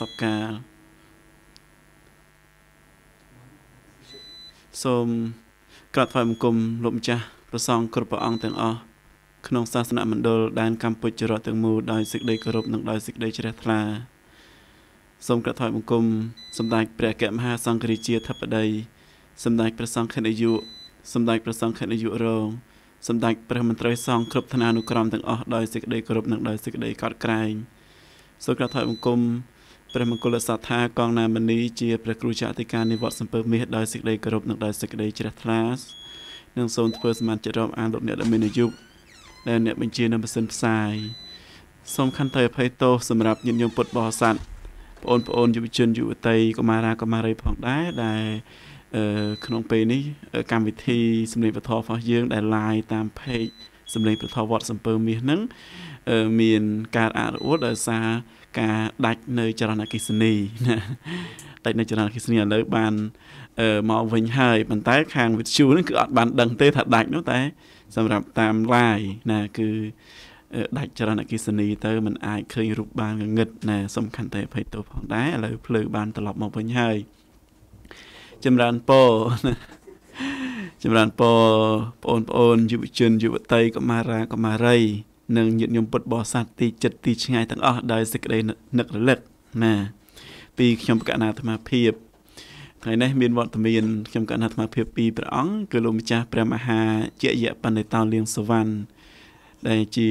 សុខកាលសូមក្រាបថ្វាយបង្គំលោកម្ចាស់ព្រះសង្ឃគ្រប់ព្រះអង្គទាំងអស់ក្នុងសាសនមណ្ឌលដែនកម្ពុជារដ្ឋទាំងមូលដោយសេចក្តីគោរពនិងដោយសេចក្តីជ្រះថ្លាសូមក្រាបថ្វាយបង្គំ សម្តេចព្រះអគ្គមហាសង្ឃរាជាធិបតីសម្តេចព្រះសង្ឃនាយកសម្តេចព្រះសង្ឃនាយករងសម្តេចព្រះមន្ត្រីសង្ឃគ្រប់ឋានានុក្រមទាំងអស់ដោយសេចក្តីគោរពនិងដោយសេចក្តីកោតក្រែងសូមក្រាបថ្វាយបង្គំព្រះមង្គលសាស្ថាកងណាមនីជាព្រះគ្រូចតិការនិវត្តសំពើមាសដោយសេចក្តីគោរពនិងដោយសេចក្តីជ្រះថ្លានឹងសូមធ្វើសមាជិករំអានលោកអ្នកដែលមានអាយុដែលអ្នកបញ្ជានៅម៉ាស៊ីនផ្សាយសូមខន្តីអភ័យទោសសម្រាប់ញាតិញោមពុទ្ធបរិស័ទបងប្អូនយុវជនយុវតីកុមារាកុមារីផងដែរដែលក្នុងពេលនេះកម្មវិធីសម្លេងពធរបស់យើង ដែល live តាម page សម្លេងពធវត្តសំពើមាសហ្នឹងមាន ការអរអួតដោយសារការដាច់នៅចរន្តអគ្គិសនីណាដាច់នៅចរន្តអគ្គិសនីឥឡូវបានមកវិញហើយប៉ុន្តែ ខាងវិទ្យុហ្នឹងគឺអត់បានដឹងទេថាដាច់នោះតែសម្រាប់តាមឡាយណា គឺដាច់ចរន្តអគ្គិសនីទៅมันអាចឃើញរូបបានងងឹតណាសំខាន់តែអភ័យទោសផងដែរឥឡូវភ្លើបានត្រឡប់មកវិញហើយចម្រើនពរចម្រើនពរបងប្អូនយុវជនយុវតីកុមារាកុមារីនិងញាតិញោមពុទ្ធបរិស័ទទីចិត្តទីឆ្ងាយទាំងអស់ដោយសេចក្តីនឹករលឹកណា ពីខ្ញុំកណាអាត្មាភាពថ្ងៃនេះមានវត្តមានខ្ញុំកណាអាត្មាភាពពីព្រះអង្គគឺលោកម្ចាស់ព្រះមហាជាយៈបណ្ឌិតោលៀងសវណ្ណដែលជា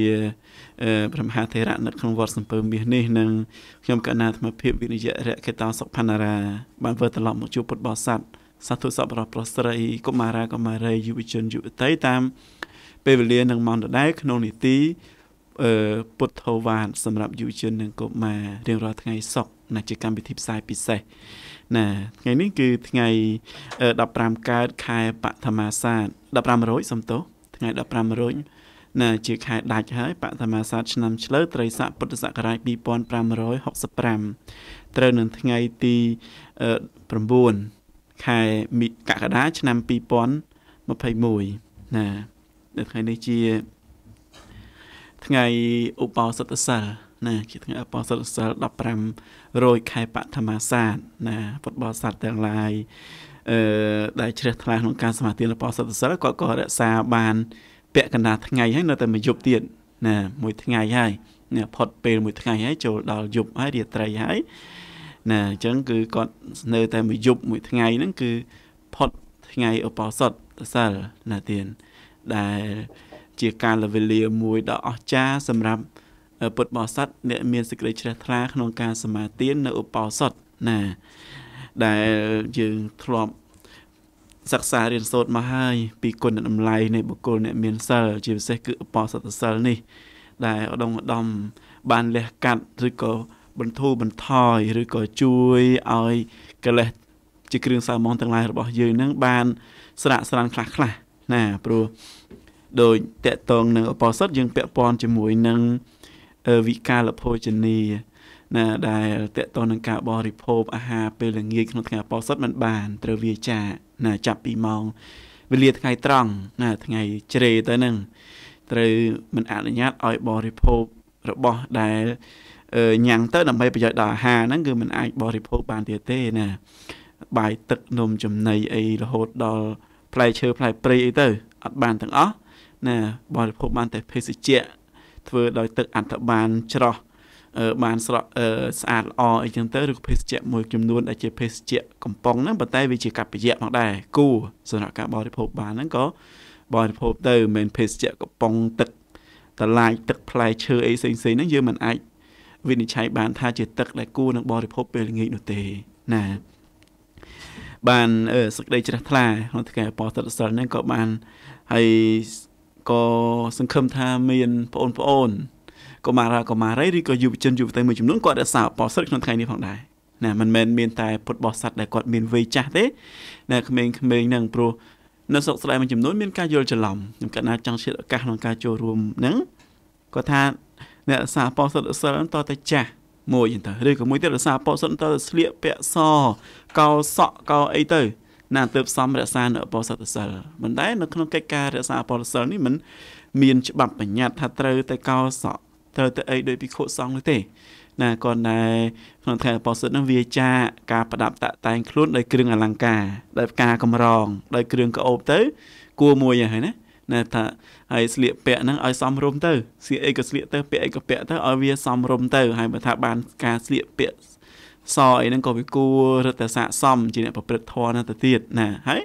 ព្រះមហាថេរៈនៅក្នុងវត្តសំពើមាសនេះនិងខ្ញុំកណាអាត្មាភាពវិនិយោគរកេតោសុផានារាបានធ្វើត្រឡប់មកជួបពុទ្ធបរិស័ទសាធុសពរប្រុសស្រីកុមារាកុមារីយុវជនយុវតីតាមពេលវេលានិងម៉ោងដដែលក្នុងនីតិអឺពុទ្ធោវ៉ាទសម្រាប់យុវជននិងកុមាររៀងរាល់ថ្ងៃសុក្រណាជាកម្មវិធីផ្សាយពិសេសណាថ្ងៃនេះគឺថ្ងៃ15កើតខែបឋមាសាទ15រោចសំទោសថ្ងៃ15រោចណាជាខែដាច់ហើយបឋមាសាទឆ្នាំឆ្លូវត្រីស័កពុទ្ធសករាជ2565ត្រូវនឹងថ្ងៃទី9ខែមិថុនាឆ្នាំ2021ណានៅថ្ងៃនេះជាថ្ងៃឧបោសថសិលណាជាថ្ងៃឧបោសថសិល15រយ ខែបឋមាសាទណាពុទ្ធបរិស័ទទាំងឡាយអឺដែលជ្រះថ្លាក្នុងការសមាទានឧបោសថសិលគាត់ក៏រក្សាបានពាក់កណ្ដាលថ្ងៃហើយនៅតែមួយយប់ទៀតណាមួយថ្ងៃហើយណាផុតពេលមួយថ្ងៃហើយចូលដល់យប់ហើយរាត្រីហើយណាអញ្ចឹងគឺគាត់នៅតែមួយយប់មួយថ្ងៃហ្នឹងគឺផុតថ្ងៃឧបោសថសិលណាទៀតដែលជាការលវេលាមួយដ៏អស្ចារ្យសម្រាប់ពុទ្ធបរិស័ទអ្នកមានសេចក្តីជ្រះថ្លាក្នុងការសមាទាននៅឧបោសថណាដែលយើងធ្លាប់សិក្សារៀនសូត្រមកហើយពីគុណតម្លៃនៃបុគ្គលអ្នកមានសិលជាពិសេសគឺឧបោសថសិលនេះ ដែលឧត្តមឧត្តមបានលះកាត់ឬក៏បន្ធូរបន្ថយឬក៏ជួយឲ្យកិលេសជា គ្រឿងសៅមងទាំងឡាយរបស់យើងនឹង បានស្រាក់ស្រានខ្លះខ្លះណាព្រោះដោយតកតងនឹងអបោសិតយើងពាក់ព័ន្ធជាមួយនឹងវិកាលភោជនីណា ដែលតកតងនឹងការបរិភោគអាហារពេលល្ងាចក្នុងថ្ងៃអបោសិតมันបាន ត្រូវវាចាណាចាប់ពីម៉ោងវេលា ថ្ងៃត្រង់ណាថ្ងៃជ្រេទៅនឹងត្រូវមិនអនុញ្ញាតឲ្យបរិភោគរបស់ដែលញ៉ាំងទៅដើម្បីប្រយោជន៍ដល់អាហារហ្នឹងគឺมันអាច បរិភោគបានទៀតទេណាបាយទឹកនំចំណីអីរហូតដល់ផ្លែឈើផ្លែព្រៃអីទៅ អត់បានទាំងអស់ណាបរិភោគបានតែភេសជ្ជៈធ្វើដោយទឹកអន្តបានច្រោះបានស្រក់ស្អាតល្អអីចឹងទៅឬភេសជ្ជៈមួយចំនួនដែលជាភេសជ្ជៈកំប៉ុងហ្នឹងប៉ុន្តែវាជាកัปយៈផងដែរគូសម្រាប់ការបរិភោគបានហ្នឹងក៏បរិភោគទៅមិនមែនភេសជ្ជៈកំប៉ុងទឹកតឡាយទឹកផ្លែឈើអីផ្សេងៗហ្នឹងយើងមិនអាចវិនិច្ឆ័យបាន ថាជាទឹកដែលគួរនឹងបរិភោគពេលល្ងាចនោះទេណាបានសក្តីជ្រះថ្លាក្នុងថ្ងៃពតិសិលហ្នឹងក៏បានហើយក៏សង្ឃឹមថាមានបងប្អូនកុមារាកុមារីឬក៏យុវជនយុវតីមួយចំនួនគាត់រក្សាអបអរសិលក្នុងថ្ងៃនេះផងដែរណាមិនមែនមានតែពុតបោះសัตว์ដែលគាត់មានវ័យចាស់ទេណាក្មេងៗហ្នឹងព្រោះនៅស្រុកស្ដែមួយចំនួនមានការយល់ច្រឡំខ្ញុំកាលណាចង់ឆ្លៀតឱកាសក្នុងការចូលរួមហ្នឹងគាត់ថាអ្នកសាអបសិទ្ធិសិលតតែចាស់មួយទៅឬក៏មួយទៀតរក្សាពណ៌សិនទៅស្លៀកពាក់សកោសក់កោអីទៅណាទើបសំរក្សានៅពណ៌សិទ្ធិសិលមិនដែរនៅក្នុងកិច្ចការរក្សាពណ៌សិលនេះមិនមានច្បាប់បញ្ញត្តិថាត្រូវតែកោសក់ត្រូវតែអីដោយពិខុសសង្ឃនោះទេណាគាត់ណែក្នុងថ្ងៃពណ៌សិទ្ធិនឹងវាចាការប្រដាប់តាក់តែងខ្លួនដោយគ្រឿងអលង្ការដោយផ្កាកម្រងដោយគ្រឿងកោបទៅ គួរមួយហើយណាណាថាហើយស្លៀកពាក់ហ្នឹងឲ្យសមរម្យទៅស្លៀកអីក៏ស្លៀកទៅពាក់អីក៏ពាក់ទៅឲ្យវាសមរម្យទៅហើយបើថាបានការស្លៀកពាក់សអីហ្នឹងក៏វាគួររត់តែស័កសមជាអ្នកប្រព្រឹត្តធម៌ណាទៅទៀតណាហើយ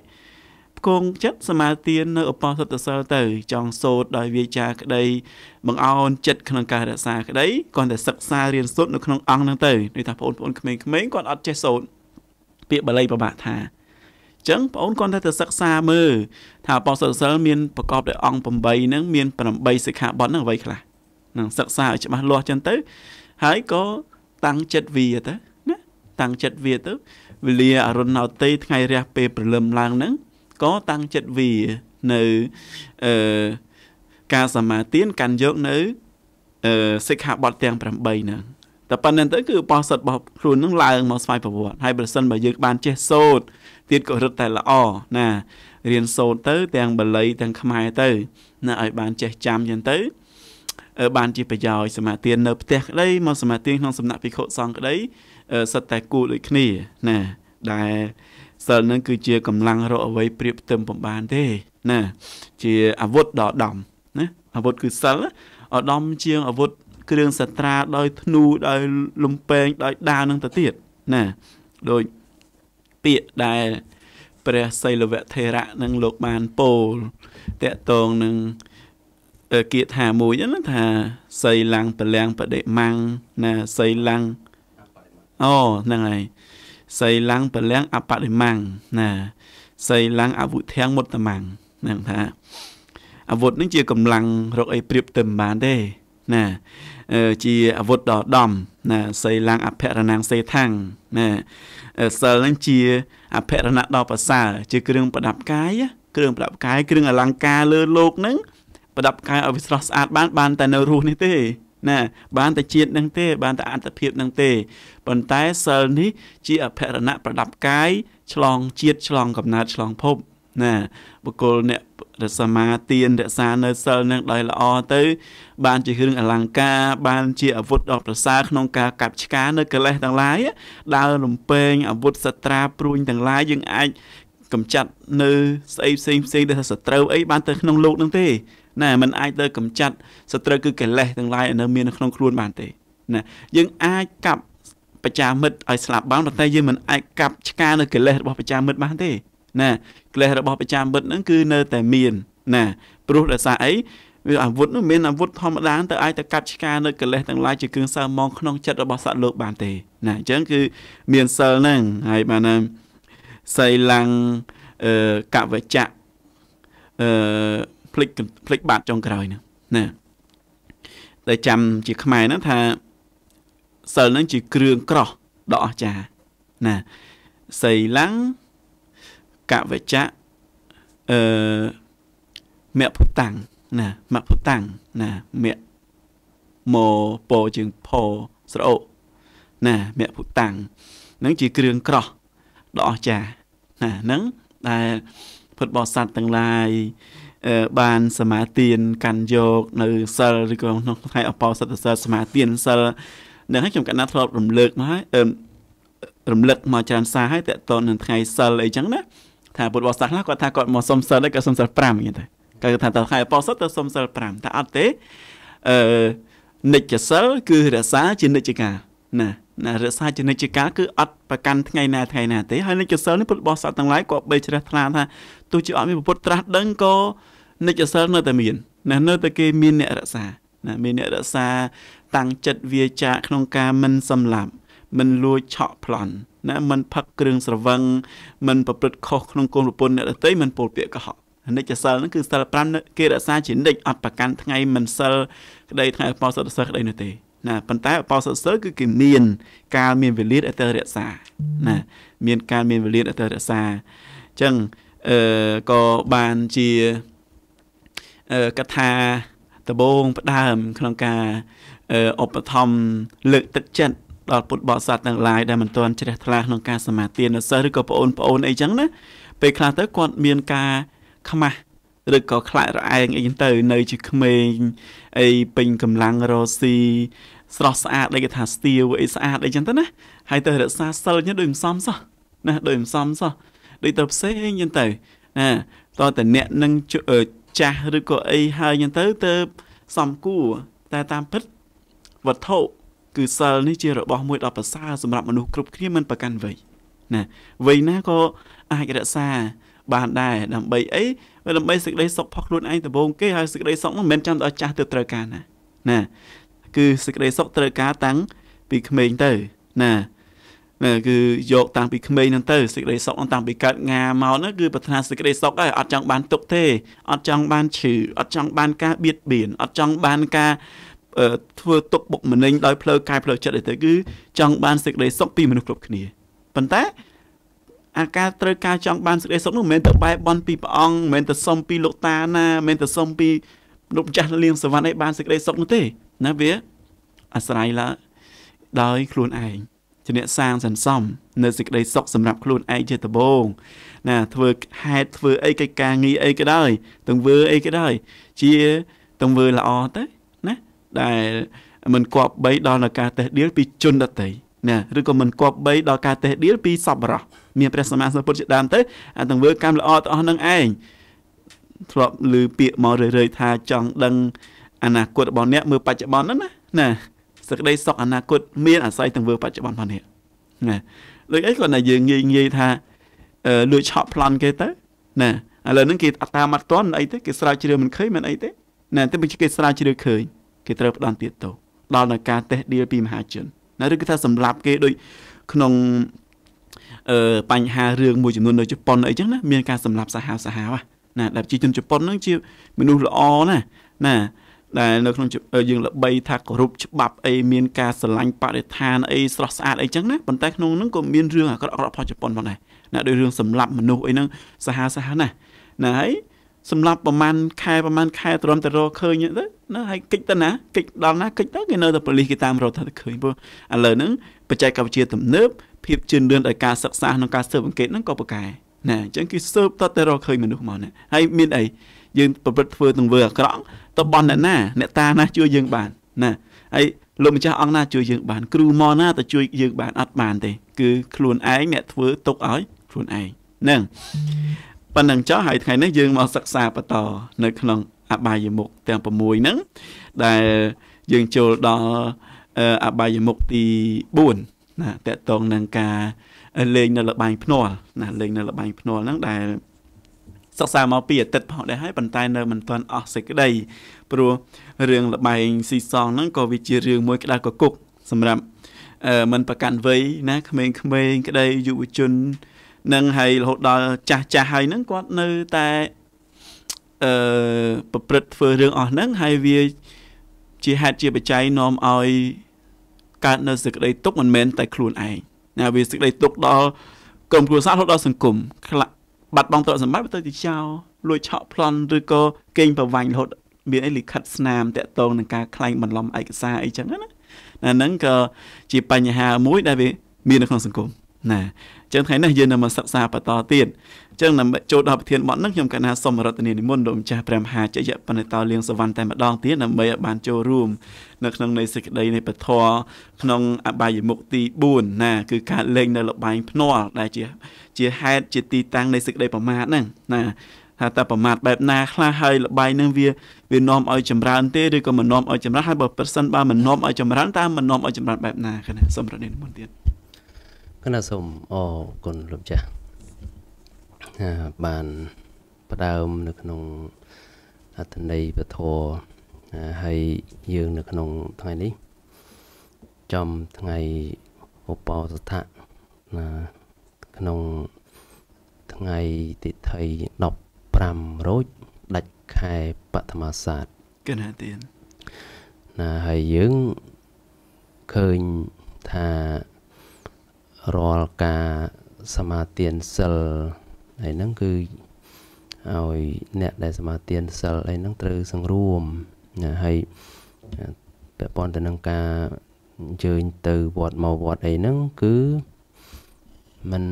គង់ចិត្តសមាទាននៅឧបសតសិលទៅ ចង់សូត្រដោយវាចាក្តីបង្អោនចិត្តក្នុងការរក្សាក្តីគាត់តែសិក្សារៀនសូត្រនៅក្នុងអង្គហ្នឹងទៅដូចថាបងប្អូនក្មេងៗគាត់អត់ចេះសូត្រពាក្យបាលីពិបាកថាចឹងបងអូនគាត់តែទៅសិក្សាមើលថាអបសុសិលមានប្រកបដោយអង្គ8ហ្នឹងមាន8សិក្ខាបទហ្នឹងអ្វីខ្លះនឹងសិក្សាឲ្យច្បាស់លាស់ចឹងទៅហើយក៏តាំងចិត្តវាទៅណាតាំងចិត្តវាទៅវេលាអរុណោតីថ្ងៃរះពេលព្រលឹមឡើងហ្នឹងក៏តាំងចិត្តវានៅអឺការសមាទានកាន់យកនៅអឺសិក្ខាបទទាំង8ហ្នឹងតែប៉ុណ្្នឹងទៅគឺបោះសិតរបស់ខ្លួននឹងឡើងមកស្វ័យប្រវត្តិហើយប្រសិនបើយើងបានចេះសូត្រទៀតក៏រឹតតែល្អណារៀនសូត្រទៅ ទាំងបាលីទាំងខ្មែរទៅណាឲ្យបានចេះចាំចឹងទៅ បានជាប្រយោជន៍សមាទាននៅផ្ទះក្តីមកសមាទានក្នុងសំណាក់ភិក្ខុសង្ឃក្តីសិតតែគូដូចគ្នាណាដែលសិលនឹងគឺជាកម្លាំងរកអ្វីប្រៀបផ្ទឹមបំបានទេ ណា ជាអាវុធដ៏ឧត្តមណាអាវុធគឺសិលឧត្តមជាងអាវុធគ្រឿងសត្រាដោយធ្នូដោយលំពេងដោយដាវនឹងទៅទៀតណាដូចពាក្យដែលព្រះសីលវៈធេរៈនឹងលោកបានពោលតកតងនឹងគៀថាមួយហ្នឹងថាសីលังពលាំងបដិមាំងណាសីលังអូហ្នឹងហើយសីលังពលាំងអបដិមាំងណា សីលังអវុធាំងមុតតមាំងហ្នឹងថាអាវុធនឹងជាកម្លាំងរកអីប្រៀបទៅមិនបានទេណាជាអាវុធដ៏ដំ ណាសីឡាំងអភរណាំងសេថាំងណាសិលហ្នឹងជាអភរណៈដ៏ប្រសើរជាគ្រឿងប្រដាប់កាយគ្រឿងប្រដាប់កាយគ្រឿងអលង្ការលើលោកហ្នឹងប្រដាប់កាយឲ្យវាស្រស់ស្អាតបានបាន តែនៅរស់នេះទេណាបានតែជាតិនឹងទេ បានតែអត្តភាពនឹងទេប៉ុន្តែសិលនេះជាអភរណៈប្រដាប់កាយ ឆ្លងជាតិឆ្លងកំណើតឆ្លងភពណាបុគ្គលអ្នករសមាទានរក្សានៅសិលនឹងដោយល្អទៅ បានជាគ្រឿងអលង្ការបានជាអាវុធដ៏ប្រសើរក្នុងការកាប់ឆ្ការនៅកិលេសទាំងឡាយដើររំពេងអាវុធសត្រាព្រួញទាំងឡាយយើងអាចកំចាត់នៅស្អីផ្សេងផ្សេងដែលថាសត្រូវអីបានទៅក្នុងលោកនឹងទេណាมันអាចទៅកំចាត់សត្រូវគឺកិលេសទាំងឡាយនៅមាននៅក្នុងខ្លួនបានទេណាយើងអាចកាប់បច្ចាមិត្តឲ្យស្លាប់បានតែយើងមិនអាចកាប់ឆ្ការនៅកិលេសរបស់បច្ចាមិត្តបានទេណាក្លេសរបស់ប្រចាំមិត្តហ្នឹងគឺនៅតែមានណាព្រោះដោយសារអីវាអាវុធនោះមានអាវុធធម្មតាទៅអាចទៅកាប់ឆ្ការនៅកិលេសទាំងឡាយជាគ្រឿងសើមងក្នុងចិត្តរបស់សត្វលោកបានទេណាអញ្ចឹងគឺមានសិលហ្នឹងហើយបានណាសីលังអឺកវចៈអឺភ្លេចភ្លេចបាត់ចុងក្រោយហ្នឹងណាតែចាំជាខ្មែរហ្នឹងថាសិលហ្នឹងជាគ្រឿងក្រោះដ៏អស្ចារ្យណាសីលังកវចៈអឺមគ្គភុតាំងណាមគ្គភុតាំងណាមគ្គមពោជើងផស្រអូណាមគ្គភុតាំងនឹងជាគ្រឿងក្រោះដ៏អស្ចារ្យណានឹងដែលពុទ្ធបរិស័ទទាំងឡាយបានសមាទានកាន់យកនៅសិលឬក៏ក្នុង ថ្ងៃអបោសិទ្ធសិលសមាទានសិលនឹងឲ្យខ្ញុំកណ្ដាធ្លាប់រំលឹកមកហើយរំលឹកមកច្រើនសារឲ្យតកតននឹងថ្ងៃសិលអីចឹងណាថាពុទ្ធបរិស័ទខ្លះគាត់ថាគាត់មកសុំសិលឯងគាត់សុំសិល5ហ្នឹងទៅគាត់ថាតើខែបោសុទ្ធទៅសុំសិល5តែអត់ទេអឺនិច្ចសិលគឺរក្សាជានិច្ចការណាណារក្សាជានិច្ចការគឺអត់ប្រកាន់ថ្ងៃណាថ្ងៃណាទេហើយនិច្ចសិលនេះពុទ្ធបរិស័ទទាំងឡាយគាត់បេជ្រះថ្លាថាទោះជាអត់មានពុទ្ធត្រាស់ដឹងក៏និច្ចសិលនៅតែមានណានៅតែគេមានអ្នករក្សាណាមានអ្នករក្សាតាំងចិត្តវាចាក្នុងការមិនសម្លាប់មិនលួចឆក់ប្លន់ណាមិនផឹកគ្រឿងស្រវឹងមិនប្រព្រឹត្តខុសក្នុងគុណប្រពន្ធអ្នកដទៃមិនពោលពាក្យកុហកនិច្ចសិលហ្នឹងគឺសិល5គេរក្សាជានិច្ចអត់ប្រកាន់ថ្ងៃមិនសិលក្តីថ្ងៃអបោសុតសិលក្តីនោះទេណាប៉ុន្តែអបោសុតសិលគឺគេមាន កាលមានវេលាដែលត្រូវរក្សាណាមានកាលមានវេលាដែលត្រូវរក្សាអញ្ចឹងអឺក៏បានជាអឺកថាដបងផ្ដើមក្នុងការអឧបត្ថម្ភលើកទឹកចិត្តដល់ពុទ្ធបរិស័ទទាំងឡាយដែលមិនទាន់ជ្រះថ្លាក្នុងការសមាទានសិស្សឬក៏ប្អូនប្អូនអីចឹងណាពេលខ្លះទៅគាត់មានការខ្មាស់ឬក៏ខ្លាចរអែងអីចឹងទៅ នៅជាក្មេងអីពេញកម្លាំងរស៊ីស្រស់ស្អាតដូចគេថាស្ទាវអីស្អាតអីចឹងទៅណាហើយទៅរក្សាសិលចឹងដូចមិនសមសោះណាដូចមិនសមសោះដូចទៅផ្សេងចឹងទៅណាតើតអ្នកនឹងចាស់ឬក៏អីហើយចឹងទៅទៅសំគួរតែតាមពិតវត្ថុគឺសិលនេះជារបស់មួយដ៏ប្រសើរសម្រាប់មនុស្សគ្រប់គ្នាមិនប្រកាន់វ័យណាវ័យណាក៏អាចរក្សាបានដែរដើម្បីអីដើម្បីសេចក្តីសុខផុសខ្លួនឯងដំបូង គេហើយសេចក្តីសុខនោះមិនមែនចាំដល់ចាស់ទៅត្រូវការណាណាគឺសេចក្តីសុខត្រូវការតាំងពីក្មេងទៅណាណាគឺយកតាំងពីក្មេងហ្នឹងទៅសេចក្តីសុខហ្នឹងតាំងពីកើតងាមកហ្នឹងគឺប្រាថ្នាសេចក្តីសុខហើយអត់ចង់បានទុកទេអត់ចង់បានឈឺអត់ចង់បានការបៀតបៀនអត់ចង់បានការធ្វើទុកបុកម្នេញដោយផ្លូវកាយផ្លូវចិត្តអីទៅគឺ ចង់បានសេចក្តីសុខពីមនុស្សគ្រប់គ្នាប៉ុន្តែអាការត្រូវការចង់បានសេចក្តីសុខនោះមិនមែនទៅបែបន់ពីព្រះអង្គមិនមែនទៅសុំពីលោកតាណាមិនមែនទៅសុំពីលោកម្ចាស់លៀងសវណ្ណអីបានសេចក្តីសុខនោះទេណាវាអាស្រ័យឡើដោយ ខ្លួនឯងជាអ្នកសាងសន្សំ នៅសេចក្តីសុខសម្រាប់ខ្លួនឯងជាដំបូងណាធ្វើហេតុធ្វើអីកិច្ចការងារអីក៏ដោយទាំងធ្វើអីក៏ដោយជាទាំងធ្វើល្អទៅដែលមិនគប្បីដល់នឹងការតេះដៀលពីជនដតីណាឬក៏មិនគប្បីដល់ការតេះដៀលពីសប្បុរសមានព្រះសម្មាសម្ពុទ្ធជាដើមទៅអាទាំងធ្វើកម្មល្អទាំងអស់នឹងឯងធ្លាប់ឮពាក្យមករឿយរឿយថាចង់ដឹងអនាគតរបស់អ្នកមើលបច្ចុប្បន្នហ្នឹងណាណាសេចក្តីសុខអនាគតមានអាស្រ័យទាំងធ្វើបច្ចុប្បន្នផងនេះណាដូចអីគាត់ណាយើងងាយងាយថាលួចឆក់ប្លន់គេទៅណាឥឡូវហ្នឹងគេអត្តាមត្តតនអីទេគេស្រាវជ្រាវមិនឃើញមិនអីទេណាតែគេស្រាវជ្រាវឃើញគេត្រូវផ្ដន់ទៀតទៅដល់នៅការតេះឌីលពីមហាជនណាឬគឺថាសម្រាប់គេដូចក្នុងអឺបញ្ហារឿងមួយចំនួននៅជប៉ុនអីចឹងណាមាន ការសម្លាប់សាហាវសាហាវណា ដែលប្រជាជនជប៉ុនហ្នឹងជាមនុស្សល្អណាណាដែលនៅក្នុងយើងល្បីថាគោរពច្បាប់អីមានការស្រឡាញ់បរិស្ថានអីស្រស់ស្អាតអីចឹងណាប៉ុន្តែក្នុងហ្នឹងក៏មានរឿងអាក្រក់ៗផងជប៉ុនផងដែរណាដូចរឿងសម្លាប់មនុស្សអីហ្នឹងសាហាវសាហាវណាណាហើយសម្លាប់ប្រហែលខែប្រហែលខែទ្រាំតែរកឃើញទៅណាហើយគិចទៅណាគិចដល់ណាគិចទៅគេនៅតែប៉ូលីសគេតាមរកថាទៅឃើញព្រោះឥឡូវហ្នឹងបច្ចេកវិទ្យាទំនើបភាពជឿនលឿនដោយការសិក្សាក្នុងការស៊ើបអង្កេតហ្នឹងក៏ប្រកែណាអញ្ចឹងគឺស៊ើបតតែរកឃើញមនុស្សមកណាហើយមានអីយើងប្រព្រឹត្តធ្វើទង្វើអាក្រក់តបន់អ្នកណាអ្នកតាណា ជួយយើងបានណាហើយលោកម្ចាស់អង្គណាជួយយើងបាន គ្រូម៉ណាទៅជួយយើងបាន អត់បាន ទេគឺខ្លួនឯងអ្នកធ្វើទុកឲ្យខ្លួនឯងហ្នឹងប៉ុណ្ណឹងចុះហើយថ្ងៃនេះយើងមកសិក្សាបន្តនៅក្នុងអបាយមុខទាំង6ហ្នឹងដែលយើងចូលដល់អបាយមុខទី4ណាតកតងនឹងការលេង នៅលបែងភ្នាល់ណាលេងនៅលបែងភ្នាល់ហ្នឹងដែលសិក្សាមកពីអតីតផងដែរហើយប៉ុន្តែនៅមិនទាន់អស់សេចក្តីព្រោះរឿងលបែងស៊ីសងហ្នឹងក៏វាជារឿងមួយក្តៅកគុក សម្រាប់ មិនប្រកាន់វ័យណាក្មេងៗក្តីយុវជននឹងហើយរហូតដល់ចាស់ចាស់ហើយហ្នឹងគាត់នៅតែអឺប្រព្រឹត្តធ្វើរឿងអស់ហ្នឹងហើយវាជាហេតុជាបច្ច័យនាំឲ្យកើតនៅសេចក្តីទុកមិនមែនតែ ខ្លួនឯងណាវាសេចក្តីទុកដល់ក្រុមគ្រួសាររហូតដល់សង្គមខ្លះបាត់បង់ទ្រព្យសម្បត្តិទៅជាចោលលួចឆក់ប្លន់ឬក៏កេងប្រវ័ញ្ចរហូតមានអីលិខិតស្នាមតាក់ទងនឹងការក្លែងបន្លំឯកសារអីចឹងណាណាហ្នឹងក៏ជាបញ្ហាមួយ ដែលវាមាននៅក្នុងសង្គម។ណាអញ្ចឹងថ្ងៃនេះយើងនឹងមកសិក្សាបន្តទៀតអញ្ចឹងដើម្បីចូលដល់ប្រធានបទនេះខ្ញុំកណាសូមរតនានិមន្តលោកម្ចាស់ព្រះមហាជយៈបណ្ឌិតលៀងសវណ្ណតែម្ដងទៀតដើម្បីឲ្យបានចូលរួម នៅក្នុងនៃសេចក្តីនៃពធក្នុងអបាយមុខទី4ណាគឺការលេងនៅលបែងភ្នាល់ដែលជា ជាហេតុជាទីតាំងនៃសេចក្តីប្រមាទហ្នឹងណាថាតើប្រមាថបែបណាខ្លះហើយលបាយនឹងវាវានាំឲ្យចម្រើនទេឬក៏មិននាំឲ្យចម្រើនហើយបើប៉ិសិនបើមិននាំឲ្យចម្រើនតើមិននាំឲ្យចម្រើនបែបណាគណៈសូមរកនិមន្តទៀតគណៈសូមអរគុណលោកចាស់បានផ្ដើមនៅក្នុងអត្ថន័យពធហើយយើងនៅក្នុងថ្ងៃនេះ ចំថ្ងៃឧបោសថៈណាក្នុងថ្ងៃតិថិ15រោចដាច់ខែបឋមសាទកណាទៀនណាហើយយើងឃើញថារាល់ការសមាទានសិលហើយហ្នឹងគឺឲ្យអ្នក ដែលសមាទានសិលអីហ្នឹងត្រូវសង្រួមណាហើយពាក់ព័ន្ធទៅនឹងការអញ្ជើញទៅវត្តមកវត្តអីហ្នឹងគឺมัน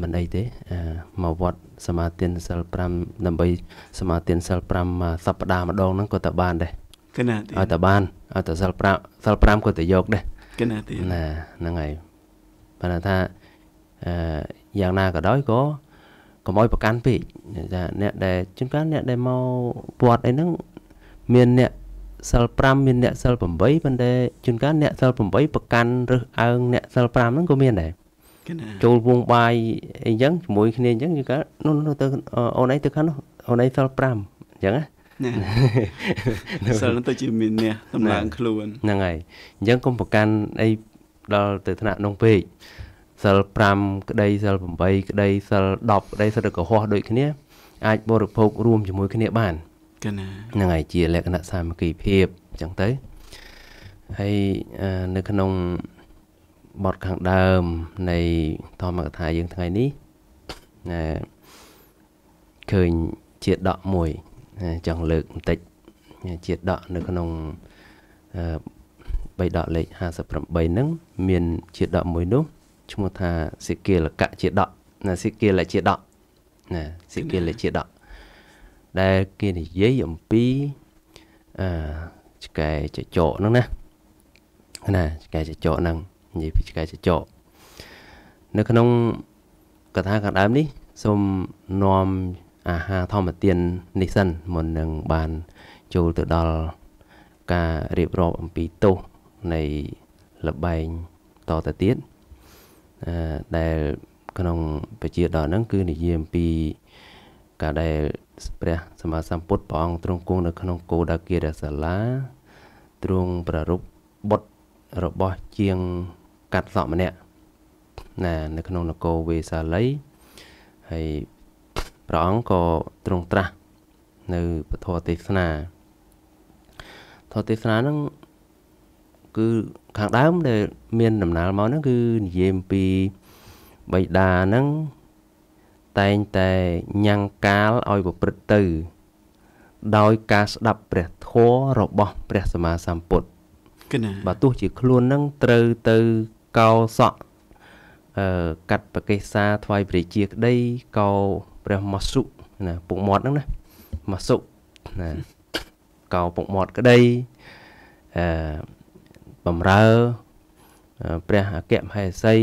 มันអីទេអាមកវត្តសមាទានសិល5ដើម្បី សមាទានសិល5មួយសប្តាហ៍ម្ដងហ្នឹងក៏ទៅបាន ដែរគណៈឲ្យតែបានឲ្យតែសិល5សិល5ក៏ទៅយកដែរគណៈទេណាហ្នឹងហើយគាត់ថាយ៉ាងណាក៏ដោយក៏កុំឲ្យប្រកាន់ពេកថាអ្នកដែលជួនកាលអ្នកដែលមកពាត់អីហ្នឹងមានអ្នកសិល5មាន អ្នកសិល8ប៉ុន្តែជួនកាលអ្នកសិល8ប្រកាន់រើសអើងអ្នកសិល5ហ្នឹងក៏មានដែរចូលវងបាយអីចឹងជាមួយគ្នាអញ្ចឹងជួនកាលនោះនោះទៅអូនឯងទៅខាងនោះអូនឯងសិល5អញ្ចឹងណាសិលទៅជាមានអ្នកតម្លើងខ្លួនហ្នឹងហើយអញ្ចឹងកុំប្រកាន់អីដល់ទៅថ្នាក់នោះពេកសិល5ក្តីសិល8ក្តីសិល10ក្តីសិលកុហកដូចគ្នាអាចបរិភោគរួមជាមួយ គ្នាបានគណាហ្នឹងហើយជាលក្ខណៈសាមគ្គីភាពអញ្ចឹងទៅហើយនៅក្នុងបទខាងដើមនៃធម្មកថាយើងថ្ងៃនេះណាឃើញជាដកមួយចង់លើកបន្តិចជាដកនៅ ក្នុង3ដកលេខ58ហ្នឹងមានជាដកមួយនោះឈ្មោះថាសិគិលកៈជាដកណាសិគិលជាដកណាសិគិលជាដកដែលគេនិយាយអំពីអឺឆ្កែចចកហ្នឹងណា ណាឆ្កែចចកហ្នឹងនិយាយពីឆ្កែចចកនៅក្នុងកថាកណ្ដើមនេះសូមនាំអាហារធម្មទាននេះសិនមុននឹងបានចូលទៅដល់ការរៀបរាប់អំពីទោសនៃលបែងតទៅទៀតដែលក្នុងពជាដល់ហ្នឹងគឺនិយាយអំពីការដែលព្រះសម្មាសម្ពុទ្ធព្រះអង្គទ្រង់គង់នៅ ក្នុងគោដកិរសាលាទ្រង់ប្ររពបុត្ររបស់ជាងកាត់សក់ម្នាក់ណានៅក្នុងនគរវេសាល័យហើយព្រះអង្គក៏ទ្រង់ត្រាស់នៅពធទេសនាធទេសនាហ្នឹងគឺខាងដើមដែលមានដំណើរមកហ្នឹងគឺនិយាយអំពីបៃតាហ្នឹងតែងតែញ៉ាំងកាលឲ្យប្រព្រឹត្តទៅ ដោយ ការស្ដាប់ព្រះធម៌របស់ព្រះសម្មាសម្ពុទ្ធគណាបើទោះជាខ្លួននឹងត្រូវទៅកោសក់អឺកាត់ប្រកេសាថ្វាយព្រះជាក្តីកោព្រះមសុណាពុកមាត់ហ្នឹងណាមសុណាកោពុកមាត់ក្តីអឺបំរើព្រះអគ្គមហេសី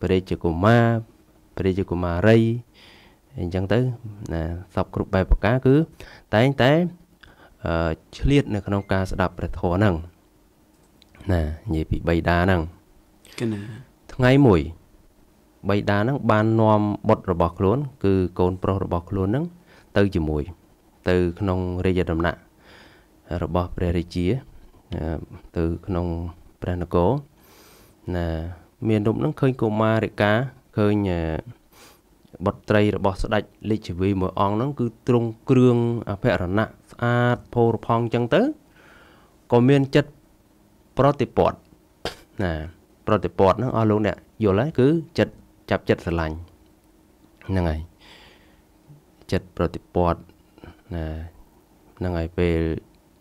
ព្រះរាជកុមារព្រះរាជកុមារី អញ្ចឹងទៅណាសពគ្រប់បែបប្រការគឺតែងតែឆ្លៀតនៅក្នុងការស្ដាប់ព្រះធម៌ហ្នឹងណានិយាយពីបៃតាហ្នឹងគណាថ្ងៃមួយបៃតាហ្នឹងបាននាំបុត្ររបស់ខ្លួនគឺកូនប្រុសរបស់ខ្លួនហ្នឹងទៅជាមួយ ទៅ ក្នុងរាជដំណាក់របស់ព្រះរាជាទៅក្នុងព្រះនគរណា មានរូបនឹង ឃើញកុមារិកាឃើញបុត្រីរបស់ស្ដេចលេខជីវីមួយអង្គហ្នឹងគឺទ្រង់គ្រឿងអភរណៈស្អាតផូរផង់ចឹងទៅក៏មានចិត្តប្រតិពតណា ប្រតិពតហ្នឹងអស់លោកអ្នកយល់ហើយគឺចិត្តចាប់ចិត្តស្រឡាញ់ហ្នឹងហើយចិត្តប្រតិពតណាហ្នឹងហើយពេល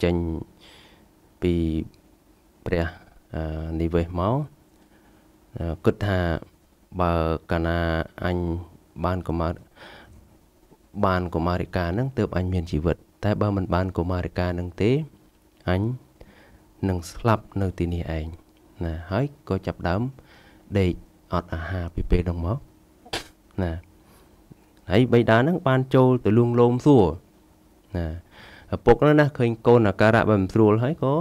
ចេញពីព្រះនិវេសមកគិតថាបើកាលណាអញបានកុមារបានកុមារិកានឹងទើបអញមានជីវិត តែបើមិនបានកុមារិកានឹងទេ អញនឹងស្លាប់នៅទីនេះឯងណា ហើយក៏ចាប់ដើមដេកអត់អាហារពីពេលនោះមកណាហើយបៃតានឹងបានចូល ទៅលួងលោមសួរណាឪពុកនោះណាឃើញកូនអាការៈបែបមិនស្រួលហើយក៏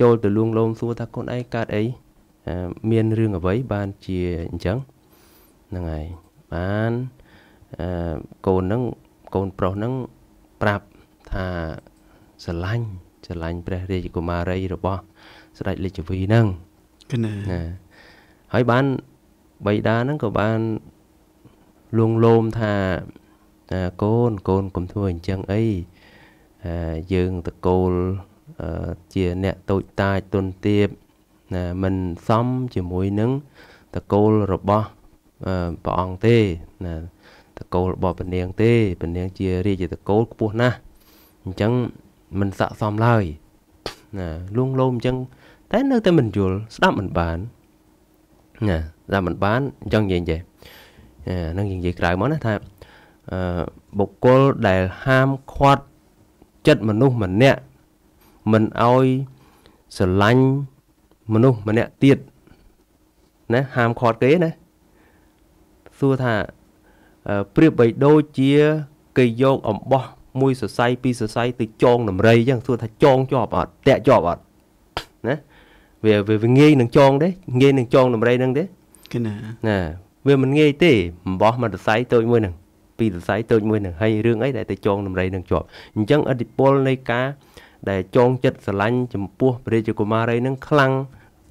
ចូលទៅលួងលោមសួរថាកូនឯងកើតអីមានរឿងអ្វី បានជាអញ្ចឹងហ្នឹងហើយបានកូនហ្នឹងកូនប្រុសហ្នឹងប្រាប់ថាស្រឡាញ់ស្រឡាញ់ព្រះរាជកុមារី របស់ស្ដេចលេខវីហ្នឹងគណាហើយបានបៃតាហ្នឹងក៏បានលួងលោមថាកូនកូនកុំធ្វើអញ្ចឹងអីយើងតកូលជាអ្នកតូចតាចទុនទាបណាមិនសមជាមួយនឹងតកូលរបស់ព្រះអង្គទេណាតកូលរបស់ពនាងទេពនាងជារាជតកូលខ្ពស់ណាស់អញ្ចឹងមិនស័កសមឡើយណាលួងលោមអញ្ចឹង តែនៅតែមិនយល់ស្ដាប់មិនបានណាស្ដាប់មិនបានអញ្ចឹងនិយាយចេះហ្នឹងនិយាយក្រៅមកណាថាបុគ្គលដែលហាមឃាត់ចិត្តមនុស្សម្នាក់មិនអោយស្រឡាញ់មនុស្សម្នាក់ទៀតណាហាមឃាត់គេណាសួរថាប្រៀបបីដូចជាគេយកអំបោះមួយសរសៃពីរសរសៃទៅចងតម្រៃអញ្ចឹងសួរថាចងជាប់អត់តាក់ជាប់អត់ណាវាវាងាយនឹងចងទេងាយនឹងចងតម្រៃហ្នឹងទេគឺណាណាវាមិនងាយទេអំបោះមួយសរសៃតូចមួយហ្នឹងពីសរសៃតូចមួយនឹងហើយរឿងអីដែលទៅចងតម្រៃនឹងជាប់អញ្ចឹងឥទ្ធិពលនៃការដែលចងចិត្តស្រឡាញ់ចំពោះ ព្រះរាជកុមារីនឹងខ្លាំង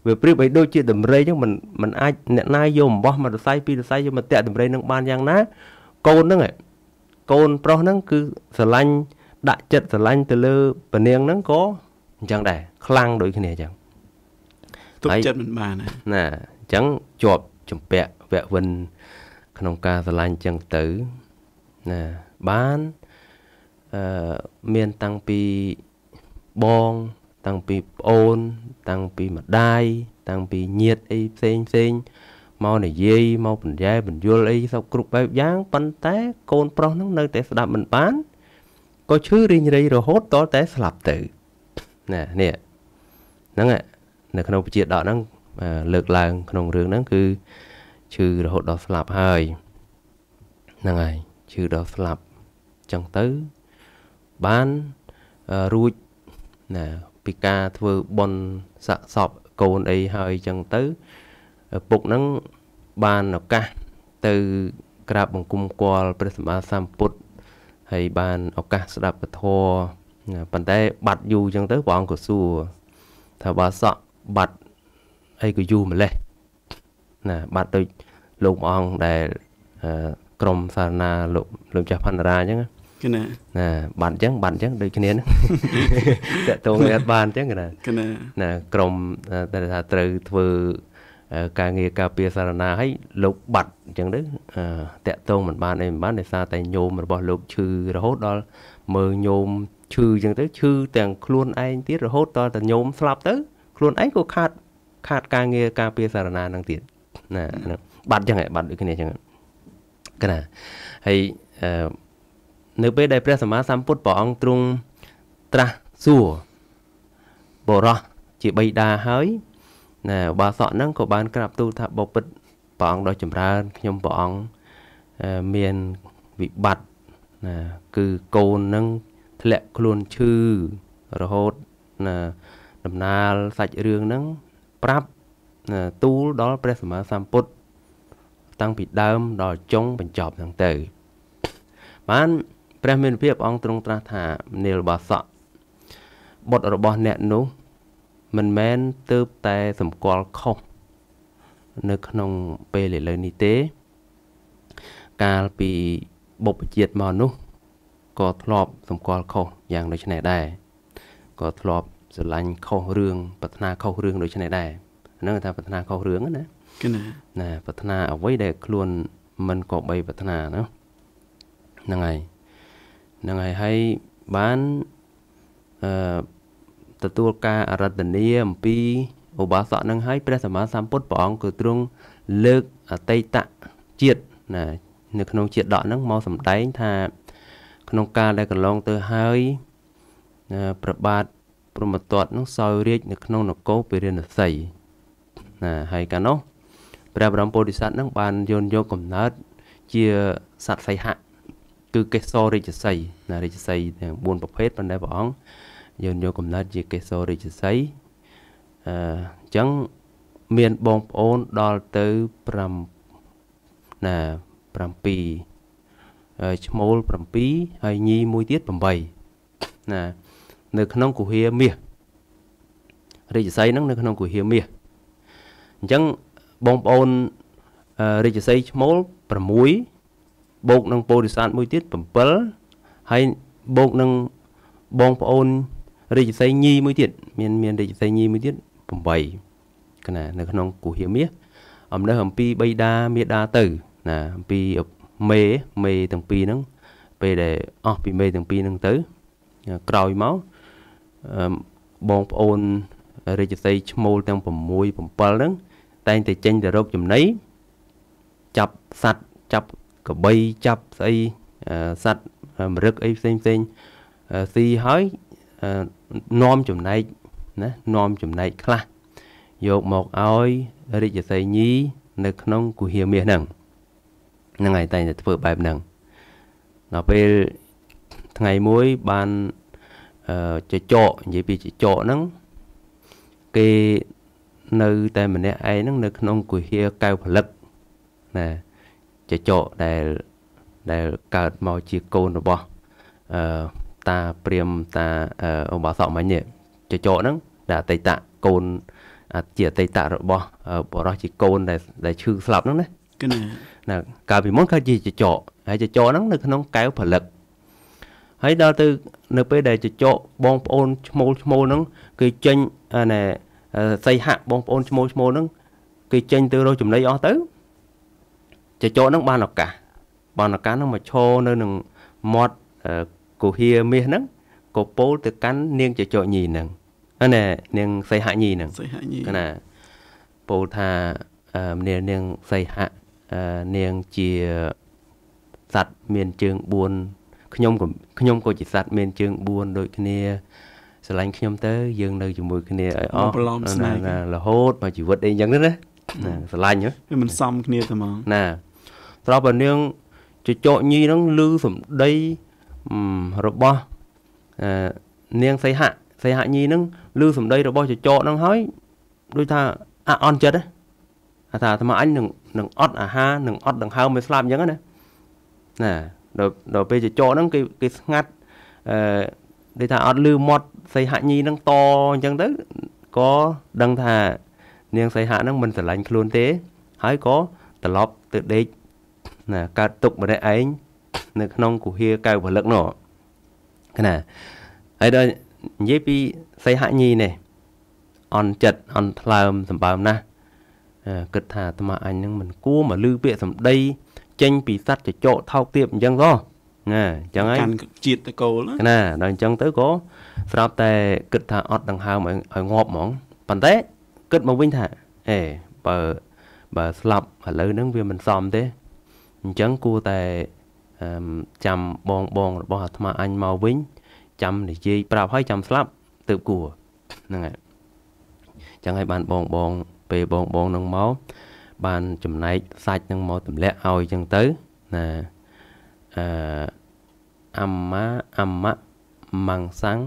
វាប្រៀបឲ្យដូចជាតម្រៃចឹងមិនមិនអាច អ្នកណាយកអំបោះមកសរសៃពីសរសៃយកមកតាក់តម្រៃនឹងបានយ៉ាងណាកូននឹងកូនប្រុសនឹងគឺស្រឡាញ់ដាក់ចិត្តស្រឡាញ់ទៅលើពនាងហ្នឹងក៏អញ្ចឹងដែរខ្លាំងដូចគ្នាអញ្ចឹងទុកចិត្តមិនបានណាអញ្ចឹងជាប់ចម្ពាក់វគ្គវិនក្នុងការស្រឡាញ់អញ្ចឹងទៅណាបានអឺមានតាំងពីបងតាំងពីប្អូនតាំងពីម្ដាយតាំងពីញាតិអីផ្សេងផ្សេងមកនិយាយមកបញ្ញែបញ្យលអីសពគ្រប់បែបយ៉ាងប៉ុន្តែកូនប្រុសនឹងនៅតែស្ដាប់មិនបានក៏ឈឺរីងរៃរហូតតតែស្លាប់ទៅណានេះហ្នឹងនៅក្នុងពជាដកហ្នឹងលើកឡើង ក្នុងរឿងហ្នឹងគឺឈឺរហូតដល់ស្លាប់ហើយហ្នឹងហើយឈឺដល់ស្លាប់ចឹងទៅបានរួចណាពីការធ្វើបនស័កសពកូនអីហើយចឹងទៅឪពុកហ្នឹងបានឱកាសទៅក្រាបបង្គំគាល់ព្រះសម្មាសម្ពុទ្ធហើយបានឱកាសស្ដាប់ពធប៉ុន្តែបាត់យូរចឹងទៅព្រះអង្គក៏សួរថាបើសក់បាត់អីក៏យូរម្លេះណាបាត់ដូចលោកអង្គដែលក្រមសារណាលោកលោកចាស់ផាន់រាអញ្ចឹងណាណាបាត់អញ្ចឹងបាត់អញ្ចឹងដូចគ្នាហ្នឹងតកតងគ្នាបានអញ្ចឹងណាណាក្រមតែថាត្រូវធ្វើការងារការពារសារណាហើយលោកបាត់អញ្ចឹងទៅតាក់ទងមិនបានអីមិនបានដោយសារតែញោមរបស់លោកឈឺរហូតដល់មើលញោមឈឺអញ្ចឹងទៅឈឺទាំងខ្លួនឯងទៀតរហូតដល់តែញោមស្លាប់ទៅខ្លួនឯងក៏ខាតខាតការងារការពារសារណានឹងទៀតណាបាត់អញ្ចឹងហ៎បាត់ដូចគ្នាអញ្ចឹងក្រាហើយនៅពេលដែលព្រះសម្មាសម្ពុទ្ធព្រះអង្គទ្រង់ត្រាស់សួរបរោះជាបិតាហើយណាឧបាសកហ្នឹងក៏បាន ក្រាបទូលថាបពិតព្រះអង្គដ៏ចម្រើនខ្ញុំព្រះអង្គមានវិបត្តិណាគឺកូននឹងធ្លាក់ខ្លួនឈឺរហូតណាដំណាលសាច់រឿងហ្នឹងប្រាប់ទូលដល់ព្រះសម្មាសម្ពុទ្ធតាំងពីដើមដល់ចុងបញ្ចប់ហ្នឹងទៅ បានព្រះមានភាពអង្គទ្រង់ត្រាស់ថានាលរបស់សក់បុត្ររបស់អ្នកនោះមិនមែនទៅតែសម្គាល់ខុសនៅក្នុងពេលឥឡូវនេះទេ កាលពីបុព្វជាតិមកនោះក៏ធ្លាប់សម្គាល់ខុសយ៉ាងដូចនេះដែរក៏ធ្លាប់ស្រឡាញ់ខុសរឿងប្រាថ្នាខុសរឿងដូចនេះដែរហ្នឹងគេថាប្រាថ្នាខុសរឿងណាគឺណាណាប្រាថ្នាអ្វីដែលខ្លួនមិនក៏បីប្រាថ្នាណាហ្នឹងហើយហ្នឹងហើយហើយបានអឺទទួលការអរតនីអំពីឧបាសកនឹងហើយព្រះសម្មាសម្ពុទ្ធព្រះអង្គគឺទ្រង់លើកអតីតជាតិណានៅក្នុងជាតិដកហ្នឹងមកសម្ដែងថា ក្នុងកាលដែលកន្លង ទៅហើយប្របាទព្រមត្តនឹងសោយរាជនៅក្នុងនគរពារាណសីណាហើយកាលនោះព្រះបរមពោធិសត្វនឹងបានយន់យកកំណើតជាសត្វសីហៈគឺកេសររាជសីណារាជសីទាំង4ប្រភេទប៉ុន្តែព្រះអង្គយន់យកកំណើតជាកេសររាជសីអឺអញ្ចឹងមានបងប្អូនដល់ទៅ5ណា7ឈ្មោល7ហើយញីមួយទៀត8ណានៅក្នុងគុហាមាសរាជសីហ្នឹងនៅក្នុងគុហាមាសអញ្ចឹងបងប្អូនរាជសីឈ្មោល6បូកនឹងពោធិសត្វមួយទៀត7ហើយបូកនឹងបងប្អូនរាជសីញីមួយទៀតមាន មានរាជសីញីមួយទៀត8កណានៅក្នុងគូហៀមាសអំណះអំពីបៃតាមេដាទៅណា អំពីមេមេទាំងពីរហ្នឹង ពេលដែលអស់ពីមេទាំងពីរហ្នឹងទៅក្រោយមកបងប្អូនរាជសីឈ្មោលទាំង6 7ហ្នឹងតែងតែចេញទៅរកចំណីចាប់សัตว์ចាប់ក្របីចាប់ស្អីសัตว์មរឹកអីផ្សេងផ្សេងស៊ីហើយនាំចំណែកណានាំចំណែកខ្លះយកមកឲ្យរាជសីញីនៅ ក្នុងគុហាមាសហ្នឹងហ្នឹងហើយតែងតែធ្វើបែបហ្នឹងដល់ពេលថ្ងៃមួយបានចចកនិយាយពីចចកហ្នឹងគេនៅតែម្នាក់ឯងហ្នឹងនៅក្នុងគុហាកៅផលិតណាចចកដែលដែលកើតមកជាកូនរបស់អឺតាព្រាមតាឧបាសកមិញនេះចចកហ្នឹងដែលអតីតកូនជាអតីតរបស់ បរោះជាកូនដែលដែលឈឺស្លាប់ហ្នឹងណាគឺណាកាលពីមុនគាត់ជាចចកហើយចចកហ្នឹងនៅក្នុងកែវផលិតហើយដល់ទៅ នៅពេលដែល ចចកបងប្អូនឈ្មោលឈ្មោលហ្នឹងគឺចេញណែសីហៈបងប្អូនឈ្មោះឈ្មោះហ្នឹងគេចេញទៅរកចំណីអស់ទៅចចកហ្នឹងបានឱកាសបានឱកាសហ្នឹងមកឈរនៅនឹងមាត់កូហៀមាសហ្នឹងក៏ពោលទៅកាន់ នាងចចកញីហ្នឹងណានាងសីហញីហ្នឹងសីហញីណាពោលថានាងនាងសីហៈនាងជាសัตว์មាន ជើង4ខ្ញុំខ្ញុំក៏ជាសัตว์មាន ជើង4ដូចគ្នាស្រឡាញ់ខ្ញុំទៅយើងនៅជាមួយគ្នាឲ្យអស់ប្រឡំស្នេហ៍រហូតមកជីវិតអីយ៉ាងហ្នឹងណាណាស្រឡាញ់វាមិនសមគ្នាទេហ្មងណាត្រប់បើនាងជចកញីហ្នឹងលឺសំដីរបស់អឺនាងសីហៈសីហៈញីហ្នឹងលឺសំដីរបស់ជចកហ្នឹងហើយដូចថាអាអន់ចិត្តអាថាអាត្មាអញនឹងនឹងអត់អាហារនឹងអត់ដង្ហើមមិនស្លាប់អញ្ចឹងណាណាដល់ដល់ពេលជចកហ្នឹងគេគេស្ងាត់អឺដូចថាអត់លឺមាត់សីហញីនឹងតអញ្ចឹងទៅក៏ដឹងថា នាងសីហៈនឹងមិនស្រឡាញ់ខ្លួនទេ ហើយក៏ត្រឡប់ទៅដេកណាកើតទុកម្នាក់ឯងនៅ ក្នុងគុហាកៅពលឹកនោះណាហើយដល់និយាយពីសីហញីនេះអន់ចិត្តអន់ថ្លើមសម្បើមណាស់គិតថាអាត្មាអញនឹងមិនគួរមកលឺពាក្យសម្ដីចេញពីសັດចចកថោកទៀតអញ្ចឹងទេណាអញ្ចឹងហើយកាន់ជាតិតកូលណាដល់អញ្ចឹងទៅក៏ស្រាប់តែគិតថាអត់ដង្ហើមឲ្យងាប់ហ្មងប៉ុន្តែគិតមកវិញថា អេបើបើស្លាប់ឥឡូវហ្នឹងវាមិនសមទេអញ្ចឹងគួរតែចាំបងបង របស់អាត្មាអញមកវិញចាំនិយាយប្រាប់ឲ្យចាំស្លាប់ ទៅគួរហ្នឹងហើយចឹងហើយបានបងបង ពេលបងបងនឹងមកបានចំណែកសាច់នឹងមកទម្លាក់ឲ្យចឹងទៅណាអឺអមមាអមៈមង្សាំង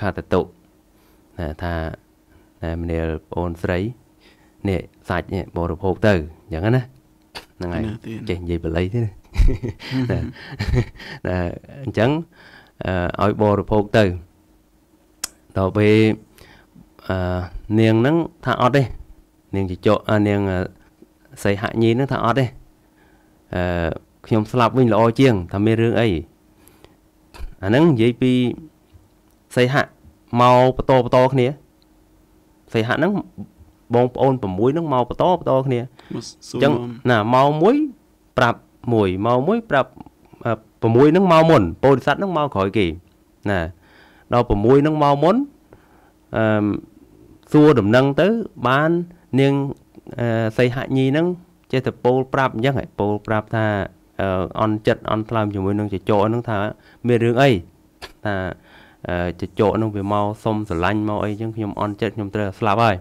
ខាតតុណាថាណាមនាលប្អូនស្រីនេះសាច់នេះបរិភោគទៅអញ្ចឹងណាហ្នឹងហើយចេះនិយាយបល័យទេណាអញ្ចឹងឲ្យបរិភោគទៅដល់ពេលអឺនាងហ្នឹងថាអត់ទេនាងចចកនាងសីហញីហ្នឹងថាអត់ទេអឺខ្ញុំស្លាប់វិញល្អជាងថាមានរឿងអីអាហ្នឹងនិយាយពីសីហៈមកបន្តបន្តគ្នាសីហៈហ្នឹងបងប្អូន6ហ្នឹងមកបន្តបន្តគ្នាអញ្ចឹងណាមកមួយប្រាប់មួយមកមួយប្រាប់6ហ្នឹងមកមុនពោធិសត្វហ្នឹងមកក្រោយគេណាដល់6ហ្នឹងមកមុនអឺសួរដំណឹងទៅ បាននាងសីហញីហ្នឹងចេះតែពោលប្រាប់អញ្ចឹងឯងពោលប្រាប់ថាអន់ចិត្តអន់ថ្លើមជាមួយនឹងចចកហ្នឹងថាមានរឿងអីថាចចកហ្នឹងវាមកសុំស្រឡាញ់មកអីចឹងខ្ញុំអន់ចិត្តខ្ញុំត្រូវស្លាប់ហើយ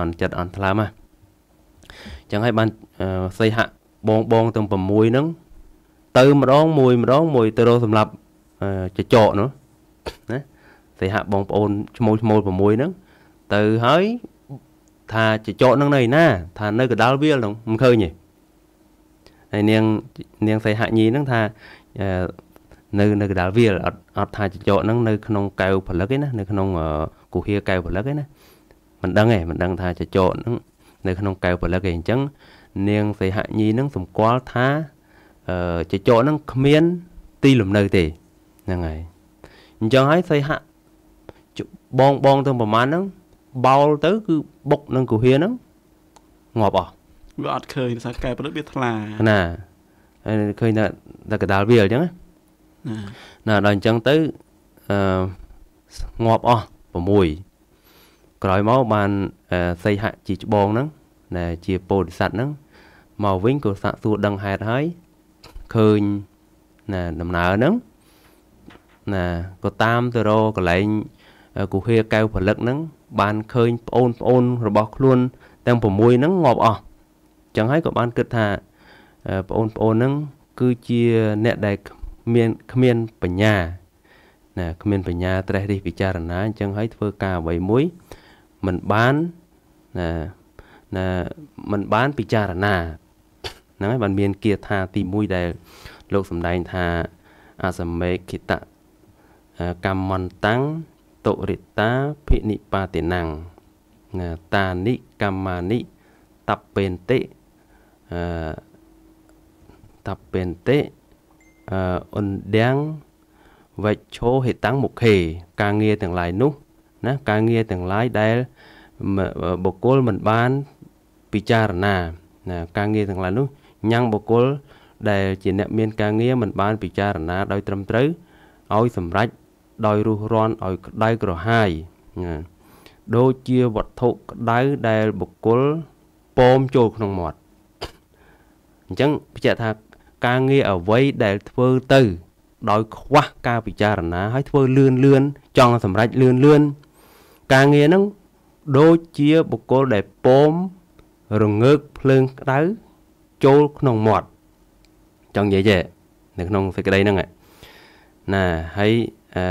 អន់ចិត្តអន់ថ្លើមហ่ะចឹងហើយបានសីហៈបងបងទាំង6ហ្នឹងទៅម្ដងមួយម្ដងមួយទៅរកសម្រាប់ចចកនោះណាសីហៈបងប្អូនឈ្មោះឈ្មោះ6ហ្នឹងទៅហើយថាចចកហ្នឹងនៅណា ថានៅកដាលវាលហ្នឹងមិនឃើញទេហើយនាងនាងសីហញីហ្នឹងថានៅនៅកដាលវាលអត់អត់ថាចចកហ្នឹងនៅក្នុងកែវផលិតឯណានៅក្នុងគូហៀកែវផលិតឯណាមិនដឹងឯងមិនដឹងថាចចកហ្នឹងនៅក្នុងកែវផលិតឯអញ្ចឹងនាងសីហញីហ្នឹងសម្គាល់ថាចចកហ្នឹងគ្មានទីលំនៅទេហ្នឹងហើយអញ្ចឹងហើយសីហបងបងទៅប្រហែលហ្នឹងបោលទៅ គឺបុកនឹងគូហៀហ្នឹងងាប់អស់វាអត់ឃើញថាកែប្រឌិតវាថ្លាណាហើយឃើញថាតែកដាលវាអញ្ចឹងណាដល់អញ្ចឹងទៅអឺងាប់អស់6ក្រោយមកបានសីហៈជាច្បងហ្នឹងណា ជាពោធិសត្វហ្នឹងមកវិញក៏សាក់សួរដឹងហេតុហើយឃើញណាដំណើរហ្នឹងណាក៏តាមទៅរកកន្លែងគូហេកែវផលិតហ្នឹងបានឃើញប្អូនប្អូនរបស់ខ្លួនទាំង6ហ្នឹងងាប់អស់ចឹងហើយក៏បានគិតថាបងប្អូននឹងគឺជាអ្នកដែលគ្មានគ្មានបញ្ញាណាគ្មាន បញ្ញាត្រេះរិះពិចារណាអញ្ចឹងហើយធ្វើការអ្វីមួយมันបានណាណាมันបានពិចារណាហ្នឹងហើយបានមានគាថាទី1ដែល លោកសម្ដែងថាអសមេគិតកម្មមន្តੰទុរិតាភិនិបាតិណੰណាតានិកម្មានិតបពេនតិអឺតាពេនតិអឺអ៊ុនឌៀងវេឆោហេតាំងមុខេការងារទាំងឡាយនោះណាការងារទាំងឡាយដែលបុគ្គលមិនបានពិចារណាណាការងារទាំងឡាយនោះញ៉ាំងបុគ្គលដែលជាអ្នកមាន ការងារមិនបានពិចារណាដោយត្រឹមត្រូវឲ្យសម្រេចដោយរុះរាន់ឲ្យក្តៅក្រហាយណាដូចជាវត្ថុក្តៅដែលបុគ្គលពោមចូលក្នុងមាត់អញ្ចឹងបញ្ជាក់ថាការងារអ្វីដែលធ្វើទៅ ដោយខ្វះការពិចារណា ហើយធ្វើលឿនលឿនចង់សម្រេចលឿនលឿនការងារហ្នឹងដូចជាបុគ្គលដែលពោមរងើកភ្លើងក្តៅចូលក្នុងមាត់ចង់និយាយទេនៅក្នុងសេចក្តីហ្នឹងណាហើយអឺ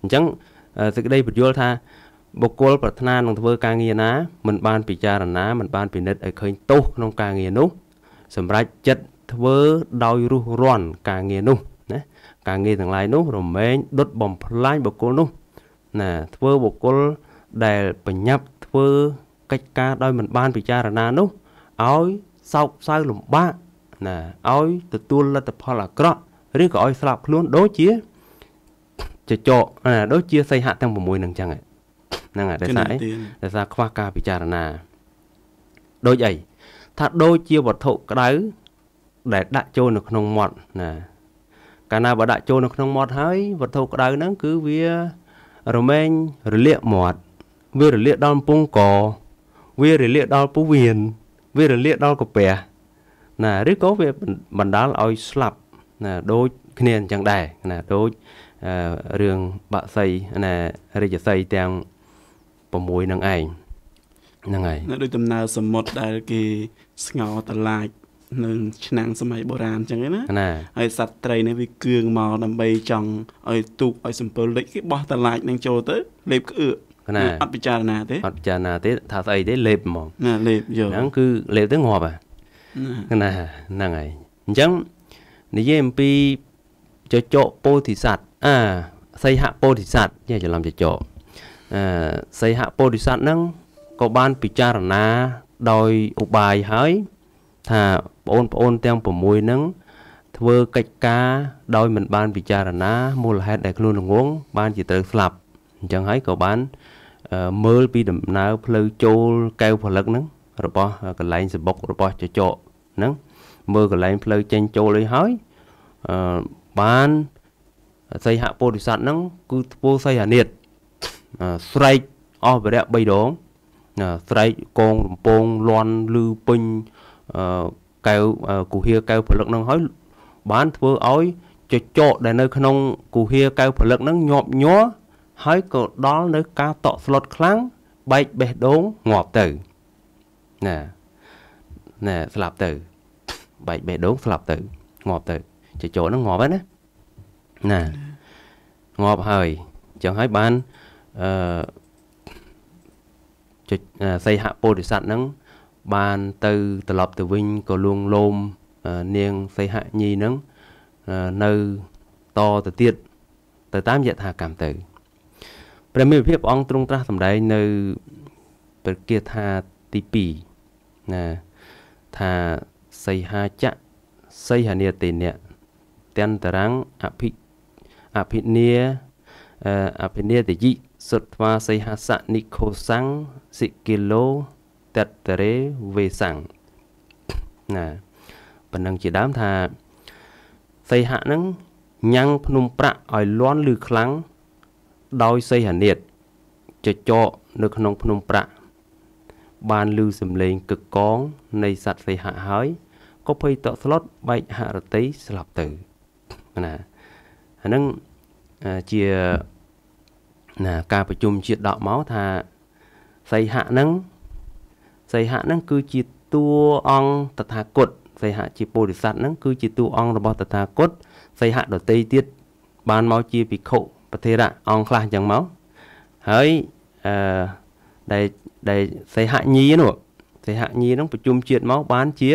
អញ្ចឹងសេចក្តីពន្យល់ថាបុគ្គលប្រាថ្នានឹងធ្វើការងារណាមិនបានពិចារណាមិនបានពិនិត្យឲ្យឃើញទោសក្នុងការងារនោះសម្រេចចិត្តធ្វើដោយរុះរាន់ការងារនោះណាការងារទាំងឡាយនោះរមែងដុតបំផ្លាញបុគ្គលនោះណាធ្វើបុគ្គលដែលបញ្ញាប់ធ្វើកិច្ចការដោយមិនបានពិចារណានោះឲ្យសោកសៅលំបាកណាឲ្យទទួលលទ្ធផលអាក្រក់ឬក៏ឲ្យស្លាប់ខ្លួនដូចជាចចកណាដូចជាសីហៈទាំង6នឹងចឹងហ្នឹងហើយដោយសារអីដោយសារខ្វះការពិចារណាដូចអីថាដូចជាវត្ថុក្តៅដែលដាក់ចូលនៅក្នុងមាត់ណាកាលណាបើដាក់ចូលនៅក្នុងមាត់ហើយវត្ថុក្តៅហ្នឹងគឺវារមែងរលាកមាត់វារលាកដល់ពងកវារលាកដល់ពោះវៀនវារលាកដល់ក្រពះណាឬក៏វាបណ្ដាលឲ្យស្លាប់ណាដូចគ្នាអញ្ចឹងដែរណាដូចរឿងបាក់សីណារាជសីទាំង6នឹងឯងហ្នឹងហើយនៅដូចដំណើរសមុទ្រដែលគេ ស្ងោតឡាចនៅឆ្នាំងសម័យបុរាណអញ្ចឹងណាហើយសត្វត្រីនេះវាគឿងមកដើម្បីចង់ឲ្យទូកឲ្យសំពើលិចគេបោះតឡាចនឹងចូលទៅលេបក្អឺណាអត់ពិចារណា ទេអត់ពិចារណាទេ ថាស្អីទេលេបហ្មងណាលេបយកហ្នឹងគឺលេបទៅងាប់ណាហ្នឹងហើយអញ្ចឹងនិយាយអំពីចចកពោធិសត្វអាសីហពោធិសត្វចេះច្រឡំចចកអឺសីហពោធិសត្វហ្នឹងក៏បានពិចារណាដោយឧបាយហើយ ថាបងប្អូនទាំង6ហ្នឹង ធ្វើកិច្ចការដោយមិនបាន ពិចារណាមូលហេតុដែលខ្លួនល្ងងបានជាត្រូវស្លាប់អញ្ចឹងហើយក៏បានមើលពីដំណើរផ្លូវចូលកែវផលិតហ្នឹងរបស់កន្លែងសបុករបស់ចចកហ្នឹងមើលកន្លែង ផ្លូវចេញចូលឲ្យហើយបានសីហពោធិសត្វហ្នឹងគឺធ្វើសីហនិតស្រែកអស់វរៈ3ដងស្រែកកងរំពងលន់ឮពេញកែវគូហៀកែវផលិកនឹងហើយបាន ធ្វើឲ្យចចកដែលនៅ ក្នុងគូហៀកែវផលិកនឹងញាប់ញ័រហើយក៏ដល់នៅ ការតក់ស្លុតខ្លាំងបែកបេះដូងងាប់ទៅណាណាស្លាប់ទៅបែកបេះដូងស្លាប់ទៅ ងាប់ទៅចចកនឹងងាប់ហើយណាណាងាប់ហើយអញ្ចឹងហើយបានអឺសីហពោធិសត្វហ្នឹងបានទៅត្រឡប់ទៅវិញក៏លួងលោមនាងសីហញីហ្នឹងនៅតទៅទៀតទៅតាមយថាកម្មទៅព្រះមេភិបអង្គទ្រង់ត្រាស់សម្ដែងនៅព្រះគាថាទី2ណាថាសីហាចៈសីហនាទេនៈតន្តរੰអភិអភិនាអភិនេតយិសុទ្ធវាសីហសនិខោសੰសិគីឡូតតរេវេសាំងណាប៉ុណ្ណឹងជាដើមថាសីហៈនឹងញ៉ាំងភ្នំប្រាក់ឲ្យលន់ឮខ្លាំងដោយសីហនិតចចកនៅក្នុងភ្នំប្រាក់បានឮសំឡេងកឹកកង នៃសត្វសីហៈហើយក៏ភ័យតក់ស្លុតបែកហរតិស្លាប់ទៅណាអានឹងជាណាការប្រជុំជាតិដកមកថាសីហៈហ្នឹងសីហៈហ្នឹង គឺជាតួអង្គតថាគតសីហៈជាពុរិស័ទហ្នឹងគឺជាតួអង្គរបស់តថាគតសីហៈដតីទៀតបានមកជាភិក្ខុប្រធិរៈអង្គខ្លះអញ្ចឹងមកហើយអឺដែលដែលសីហញីនោះសីហញីហ្នឹងប្រជុំជាតិមកបានជា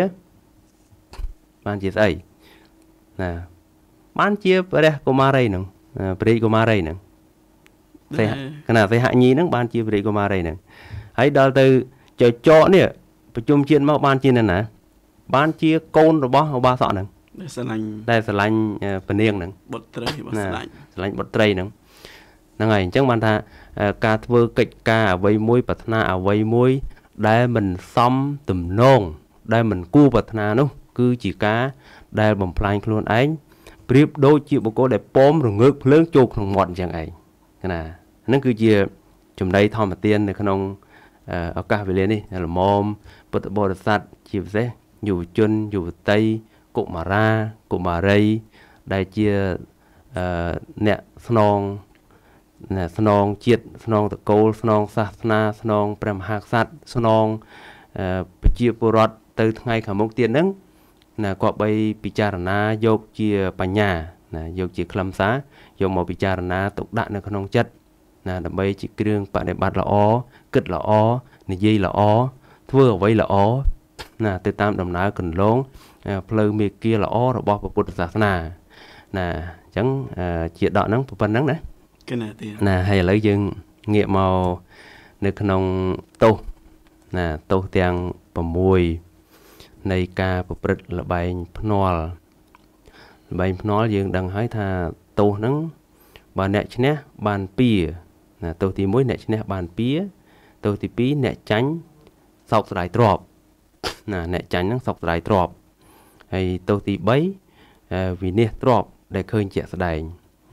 បានជាស្អីណាបានជាព្រះកុមារីហ្នឹងព្រះកុមារីហ្នឹងវេហគណៈវេហញីហ្នឹងបានជាវិរិយកុមារីហ្នឹងហើយដល់ទៅចចកនេះប្រជុំជាតិមកបានជាអ្នកណា បានជាកូនរបស់ឧបាសកហ្នឹងដែលស្រឡាញ់ដែលស្រឡាញ់ពនាងហ្នឹងបុត្រីរបស់ស្រឡាញ់ស្រឡាញ់បុត្រីហ្នឹងហ្នឹងហើយអញ្ចឹងបានថា ការធ្វើកិច្ចការអ្វីមួយ ប្រាថ្នាអ្វីមួយដែលមិនសមទំនងដែលមិនគួរប្រាថ្នានោះ គឺជាការ ដែលបំផ្លាញខ្លួនឯងប្រៀបដូចជាបុគ្គលដែលពំរងើកភ្លើងចូលក្នុងមាត់អញ្ចឹងឯងណាហ្នឹងគឺជាចំណីធម្មទាន នៅ ក្នុងឱកាសវេលានេះលមមពុទ្ធបរិស័ទជាពិសេសយុវជនយុវតីកុមារាកុមារី ដែលជាអ្នកស្នងស្នងជាតិស្នងតកូលស្នងសាសនាស្នងព្រះមហាក្សត្រស្នងប្រជាពលរដ្ឋទៅថ្ងៃខាងមុខទៀតហ្នឹងណាគាត់បីពិចារណា យកជា បញ្ញាណាយកជាខ្លឹមសារយកមកពិចារណាទុកដាក់នៅ ក្នុងចិត្តណាដើម្បីជាគ្រឿងបដិបត្តិល្អគិតល្អនិយាយល្អធ្វើអ្វីល្អណា ទៅតាមដំណើរគន្លងផ្លូវមេគាល្អរបស់ពុទ្ធសាសនាណាអញ្ចឹងជាដកហ្នឹងប៉ុណ្ណឹងណាគណៈទៀតណាហើយឥឡូវយើងងាកមកនៅក្នុងទោសណាទោសទាំង6នៃការប្រព្រឹត្តលបែងភ្នាល់លបែងភ្នាល់យើង ដឹងហើយថាទោសហ្នឹងបើអ្នកឈ្នះបានពៀណាទោសទី1អ្នកឈ្នះបានពៀទោសទី2អ្នកចាញ់សោកស្ដាយទ្រប ណាអ្នកចាញ់ហ្នឹងសោកស្ដាយទ្របហើយទោសទី3វិនិច្ឆ័យទ្របដែលឃើញជាក់ស្ដែង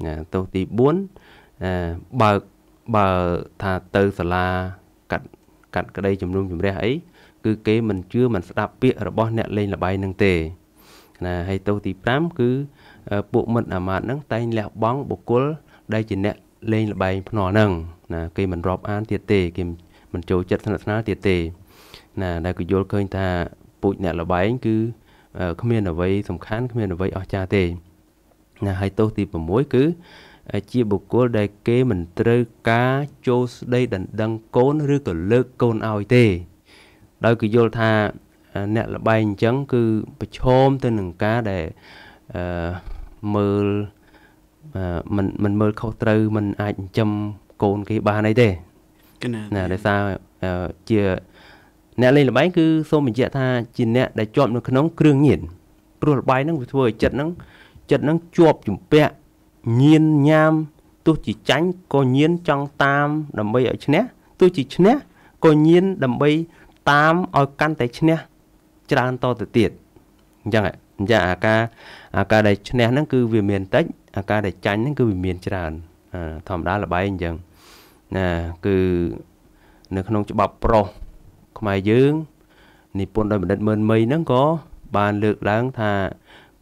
ណាទោសទី4បើកបើថាទៅសាលាកាត់កាត់ក្តីជំនុំជម្រះអីគឺ គេមិនជឿមិនស្ដាប់ពាក្យរបស់អ្នកលេងលបាយនឹងទេណាហើយទោសទី5គឺពួកមិត្តអាមាត្យនឹងតែងលះបង់បុគ្គលដែលជាអ្នកលេងល្បែងភ្នាល់ហ្នឹងណាគេមិនរាប់អានទៀតទេគេមិនចូលចិត្តស្និទ្ធស្នាលទៀតទេ ណា ដែលគេយល់ឃើញថាពូជអ្នកល្បែងគឺគ្មានអ្វីសំខាន់គ្មានអ្វីអស្ចារ្យទេណាហើយទោសទី6គឺជាបុគ្គលដែលគេមិនត្រូវការចូលស្ដីដណ្ដឹងកូនឬក៏លើកកូនឲ្យទេដោយគេយល់ថាអ្នកល្បែងអញ្ចឹង គឺប្រឈមទៅនឹងការដែលអឺមើលមិនមិនមើលខុសត្រូវមិនអាចចិញ្ចឹមកូនគេបានអីទេណាដោយសារជាអ្នកលេងល្បែងគឺសូមបញ្ជាក់ថា ជាអ្នកដែលជាប់នៅក្នុង គ្រឿងញៀនព្រោះល្បែងហ្នឹងវាធ្វើឲ្យចិត្តហ្នឹងចិត្តហ្នឹងជាប់ជំពាក់ញៀនញ៉ាំទោះជាចាញ់ក៏ញៀនចង់តាម ដើម្បីឲ្យឈ្នះទោះជាឈ្នះក៏ញៀនដើម្បី តាមឲ្យកាន់តែឈ្នះច្រើនតទៅទៀតអញ្ចឹងអញ្ចឹងអាការអាការដែលឈ្នះហ្នឹងគឺវាមានតិចអាការដែលចាញ់ហ្នឹងគឺវាមានច្រើនធម្មតាលបែងអញ្ចឹងណាគឺនៅក្នុងច្បាប់ប្រុសខ្មែរយើងនិពន្ធដោយបណ្ឌិតមឿនមីហ្នឹងក៏បានលើកឡើង ថា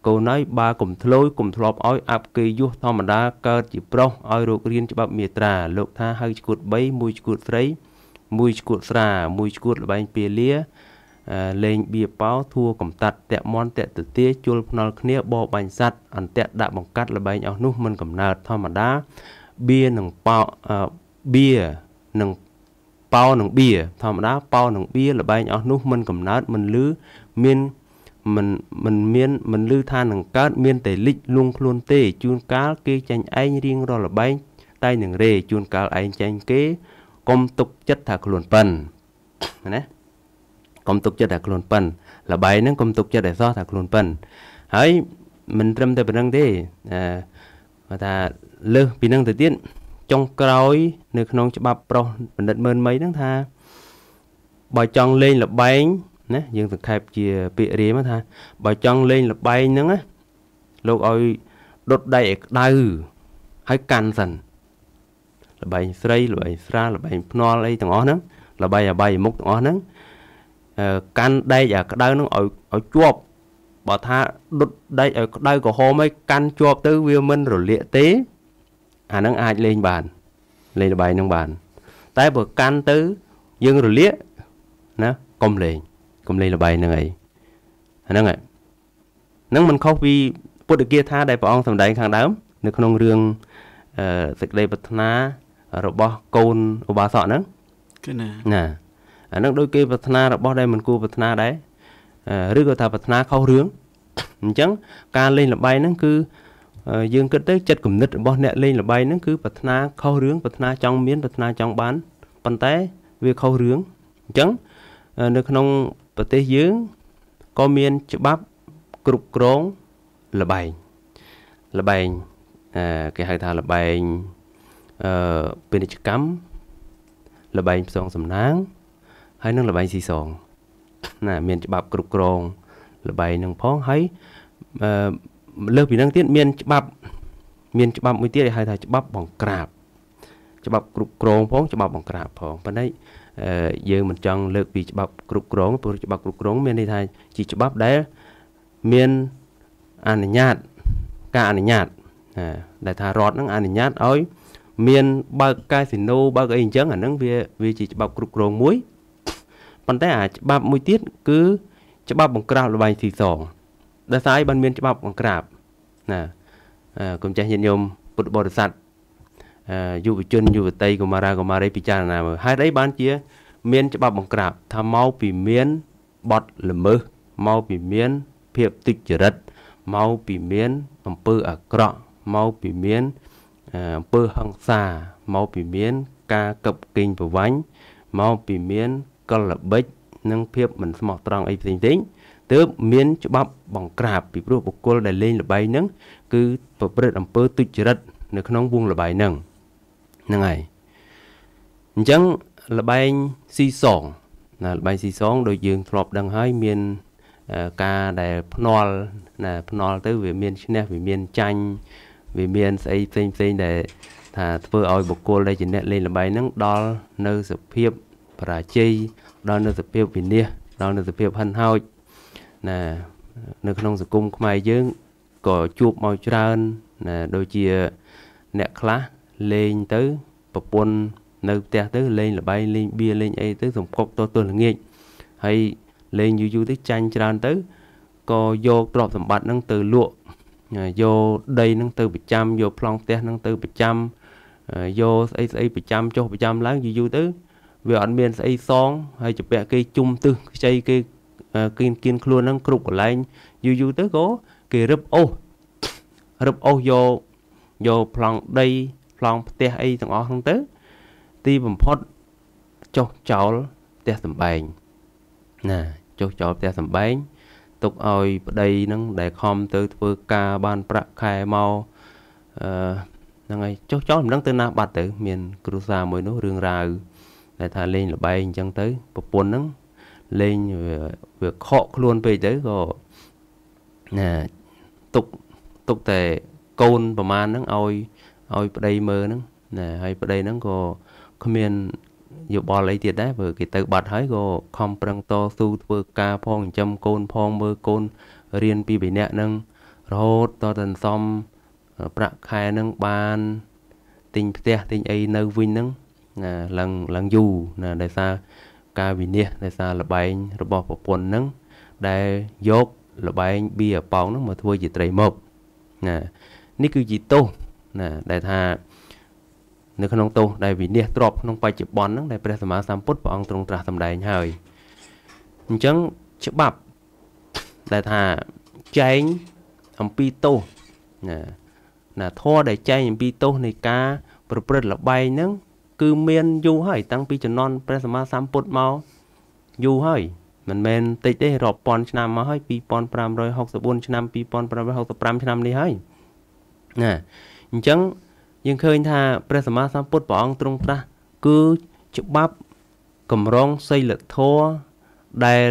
កូនហើយបើកុំធ្លោយកុំធ្លាប់ឲ្យអាប់គេយុះធម្មតា កើតជាប្រុសឲ្យរោគរៀនច្បាប់មេត្រាលោកថាហៅឈួត3មួយឈួតស្រីមួយឈួតស្រាមួយឈួតលបែងពាលាលេងបៀប៉ោធួកំតាត់តាក់មន់តាក់ទទាជុលភ្នល់គ្នាបបាញ់សัตว์អន្តាក់ដាក់បង្កាត់លបែងអស់នោះមិនកំណើតធម្មតាបៀនឹងប៉ោបៀនឹងប៉ោនឹងបៀធម្មតាប៉ោនឹងបៀលបែងអស់នោះមិនកំណើតមិនលឺមានមិនមិនមានមិនលឺថានឹងកើតមានតែលិចលួងខ្លួនទេ ជួនកាលគេចាញ់ឯងរៀងរាល់លបែងតែនឹងរេ ជួនកាលឯងចាញ់គេកុំទុកចិត្តថាខ្លួនប៉ិនណាកុំទុកចិត្តតែខ្លួនប៉ិនលបែងហ្នឹងកុំទុកចិត្តតែសោះតែខ្លួនប៉ិនហើយមិនត្រឹមតែប៉ុណ្្នឹងទេអឺគាត់ថាលើសពីហ្នឹងទៅទៀតចុងក្រោយនៅក្នុងច្បាប់ប្រុសបណ្ឌិតមើលមីហ្នឹងថាបើចង់លេងលបែងណាយើងសង្ខេបជាពាក្យរៀមថា បើចង់លេងលបែងហ្នឹងណាលោកឲ្យដុតដៃឲ្យក្តៅហើយកាន់សិនលបែងស្រីលបែងស្រាលបែងភ្នាល់អីទាំងអស់ហ្នឹងលបែងអបាយមុខទាំងអស់ហ្នឹងកាន់ដែកអាក្តៅនឹងឲ្យឲ្យជាប់បើថាដុតដែកឲ្យក្តៅក្រហមឲ្យកាន់ជាប់ ទៅវាមិន រលាកទេ អានឹងអាចលេងបានលេងល្បែងនឹងបាន តែបើកាន់ទៅយើងរលាកណាកុំលេងកុំលេងល្បែងនឹងអីអាហ្នឹងហ្នឹងមិនខុសពីពុទ្ធគាថាដែលព្រះអង្គសម្ដែងខាងដើមនៅក្នុងរឿងសេចក្តីប្រាថ្នារបស់កូនឧបាសកហ្នឹងគឺណាណាអានឹងដូចគេ ប្រាថ្នារបស់ដែលមិនគួរប្រាថ្នាដែរឬក៏ថាប្រាថ្នាខុសរឿងអញ្ចឹងការលេងលបាយហ្នឹងគឺយើងគិតទៅចិត្តគំនិតរបស់អ្នកលេងលបាយហ្នឹងគឺ ប្រាថ្នាខុសរឿងប្រាថ្នាចង់មានប្រាថ្នាចង់បានប៉ុន្តែវាខុសរឿងអញ្ចឹងនៅក្នុងប្រទេសយើងក៏មានច្បាប់គ្រប់គ្រងលបែងលបែងគេហៅថាលបែងអឺពាណិជ្ជកម្មលបែងផ្សងសំណាងហើយនឹងល្បែងស៊ីសងណាមានច្បាប់គ្រប់គ្រងល្បែងនឹងផងហើយលើសពីនឹងទៀតមានច្បាប់មាន ច្បាប់មួយទៀតគេហៅថាច្បាប់បង្ក្រាបច្បាប់គ្រប់គ្រង ផងច្បាប់បង្ក្រាប ផងប៉ុន្តែយើងមិនចង់លើកពីច្បាប់គ្រប់គ្រងព្រោះច្បាប់គ្រប់គ្រង មានន័យថាជាច្បាប់ដែលមានអនុញ្ញាត ការអនុញ្ញាតដែលថារដ្ឋនឹងអនុញ្ញាតឲ្យ មានបើកកាស៊ីណូបើកអីអញ្ចឹងអាហ្នឹងវាវាជាច្បាប់គ្រប់គ្រងមួយប៉ុន្តែអាច្បាប់មួយទៀតគឺច្បាប់បង្ក្រាបលបែងស៊ីសងដែលស្អីបានមាន ច្បាប់បង្ក្រាបណាកុំចេះញាតិញោមពុទ្ធបរិស័ទយុវជនយុវតីកុមារាកុមារីពិចារណាមើលហេតុអីបានជា មាន ច្បាប់បង្ក្រាបថាមកពីមានបទល្មើសមកពីមាន ភាពទុច្ចរិតមកពីមានអំពើអាក្រក់មកពីមានអំពើហិង្សាមកពីមាន ការកັບកេងប្រវ័ញ្ចមកពីមានកលល្បិចនិងភាពមិនស្មោះត្រង់អីផ្សេងៗទើបមានច្បាប់បង្ក្រាបពីព្រោះបុគ្គលដែលលេងល្បែងហ្នឹងគឺប្រព្រឹត្តអំពើទុច្ចរិតនៅក្នុងវងល្បែងហ្នឹងហ្នឹងហើយអញ្ចឹងល្បែងស៊ីសងណាល្បែងស៊ីសង ដូចយើង ធ្លាប់ដឹងហើយមានការដែលភ្នាល់ណាភ្នាល់ទៅវាមានឈ្នះវាមានចាញ់វាមានស្អីផ្សេងផ្សេងដែល ថាធ្វើឲ្យបុគ្គលដែលជាអ្នកលេងល្បែងហ្នឹងដល់នៅសភាពបរាជ័យដល់នូវសភាពវិនាសដល់នូវសភាពហិនហោចណានៅក្នុងសង្គមខ្មែរយើងក៏ជួបមកច្រើនណាដូចជាអ្នកខ្លះលេងទៅប្រពន្ធនៅផ្ទះទៅលេងលបែងលេងបៀលេងអីទៅសំគប់ទោះទោះល្ងាចហើយលេងយូរយូរទៅចាញ់ច្រើនទៅក៏យកទ្រព្យសម្បត្តិហ្នឹងទៅលក់យកដីហ្នឹងទៅប្រចាំយកប្លង់ផ្ទះហ្នឹងទៅប្រចាំយកស្អីស្អីប្រចាំចុះប្រចាំឡើងយូរយូរទៅវាអត់មានស្អីសងហើយជពាក់គេជុំទឹះខ្ចីគេគៀនគៀនខ្លួនហ្នឹង គ្រប់កន្លែងយូរយូរទៅក៏គេរឹបអូសរឹបអូសយកយកប្លង់ដីប្លង់ផ្ទះអីទាំងអស់ហ្នឹងទៅ ទីបំផុតចុះចោលផ្ទះសំបែងណាចុះចោលផ្ទះសំបែងទុកឲ្យប្តីហ្នឹងដែលខំទៅ ធ្វើការបាន ប្រាក់ខែមកអឺហ្នឹងហើយចុះចោលមិនដឹងទៅណាបាត់ទៅមានគ្រួសារមួយនោះរឿងរ៉ាវដែលថាលេងលបែងអញ្ចឹងទៅប្រពន្ធហ្នឹងលេងវាខកខ្លួនពេកទៅក៏ណាទុកទុកតែកូនប្រមាណហ្នឹងឲ្យឲ្យប្តីមើលហ្នឹងណាហើយប្តីហ្នឹងក៏គ្មានយោបល់អីទៀតដែរព្រោះគេទៅបាត់ហើយក៏ខំប្រឹងតស៊ូធ្វើ ការផងចិញ្ចឹមកូនផងមើលកូនរៀនពីវិញ្ញាណហ្នឹងរហូតតទៅសំប្រាក់ខែហ្នឹងបានទិញផ្ទះទិញអីនៅវិញហ្នឹងណាឡើងឡើងយូរណាដោយសារការវិនិច្ឆ័យដោយសារលបែងរបស់ប្រពន្ធហ្នឹងដែលយកលបែងបៀអប៉ោងហ្នឹងមកធ្វើជាត្រីមកណានេះគឺជាទោសណាដែលថានៅក្នុងទោសដែលវិនិច្ឆ័យទ្របក្នុងបច្ចុប្បន្នហ្នឹងដែលព្រះសម្មាសម្ពុទ្ធព្រះអង្គទ្រង់ត្រាស់សម្ដែងហើយអញ្ចឹងច្បាប់ដែលថាចែងអំពីទោសណាណាធម៌ដែលចែងអំពីទោសនៃការប្រព្រឹត្តលបែងហ្នឹងគឺមានយូរហើយតាំងពីជំនាន់ព្រះសម្មាសម្ពុទ្ធមកយូរហើយមិនមែនតិចទេរាប់ពាន់ឆ្នាំមកហើយ2564ឆ្នាំ2565ឆ្នាំនេះហើយណាអញ្ចឹងយើងឃើញ ថាព្រះសម្មាសម្ពុទ្ធព្រះអង្គទ្រង់ត្រាស់គឺច្បាប់កម្រងសីលធម៌ដែល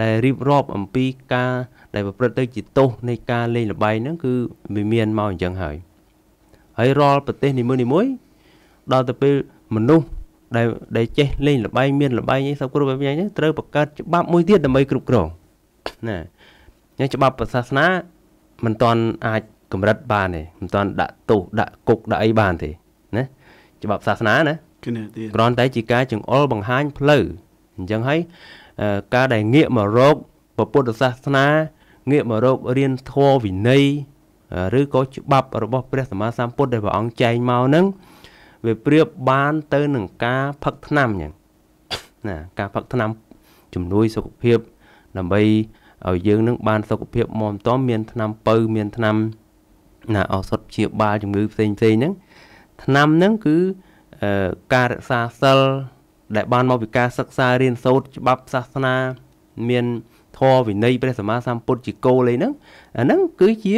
ដែលរៀបរាប់ អំពីការដែលប្រព្រឹត្តទៅជាទោសនៃការលេងល្បែងហ្នឹងគឺវាមានមកអញ្ចឹងហើយហើយរាល់ប្រទេសនីមួយៗដល់ទៅពេលមនុស្សដែលដែលចេះលេងលបែងមានលបែងអីសពគ្រប់បែបយ៉ាងនេះត្រូវបង្កើតច្បាប់មួយទៀតដើម្បីគ្រប់គ្រងណាយ៉ាងច្បាប់សាសនាមិនទាន់អាចកម្រិតបានទេមិនទាន់ដាក់ទោសដាក់គុកដាក់អីបានទេណាច្បាប់សាសនាណាគ្រាន់តែជាការចង្អុលបង្ហាញផ្លូវអញ្ចឹងហើយការដែលងាកមករកពុទ្ធសាសនាងាកមករករៀនធម៌វិន័យឬក៏ច្បាប់របស់ព្រះសម្មាសម្ពុទ្ធដែលព្រះអង្គចែងមកហ្នឹងវាប្រៀបបានទៅនឹងការផឹកថ្នាំអញ្ចឹងណា ការផឹកថ្នាំជំនួយសុខភាព ដើម្បីឲ្យយើងនឹងបាន សុខភាពមាំទាំមានថ្នាំបើមានថ្នាំណាឱសថព្យាបាលជំងឺផ្សេងផ្សេងហ្នឹងថ្នាំហ្នឹងគឺការរក្សាសិលដែលបានមកពីការសិក្សារៀនសូត្រច្បាប់សាសនា មានធម៌វិន័យព្រះសម្មាសម្ពុទ្ធជាគោលអីហ្នឹងអាហ្នឹងគឺជា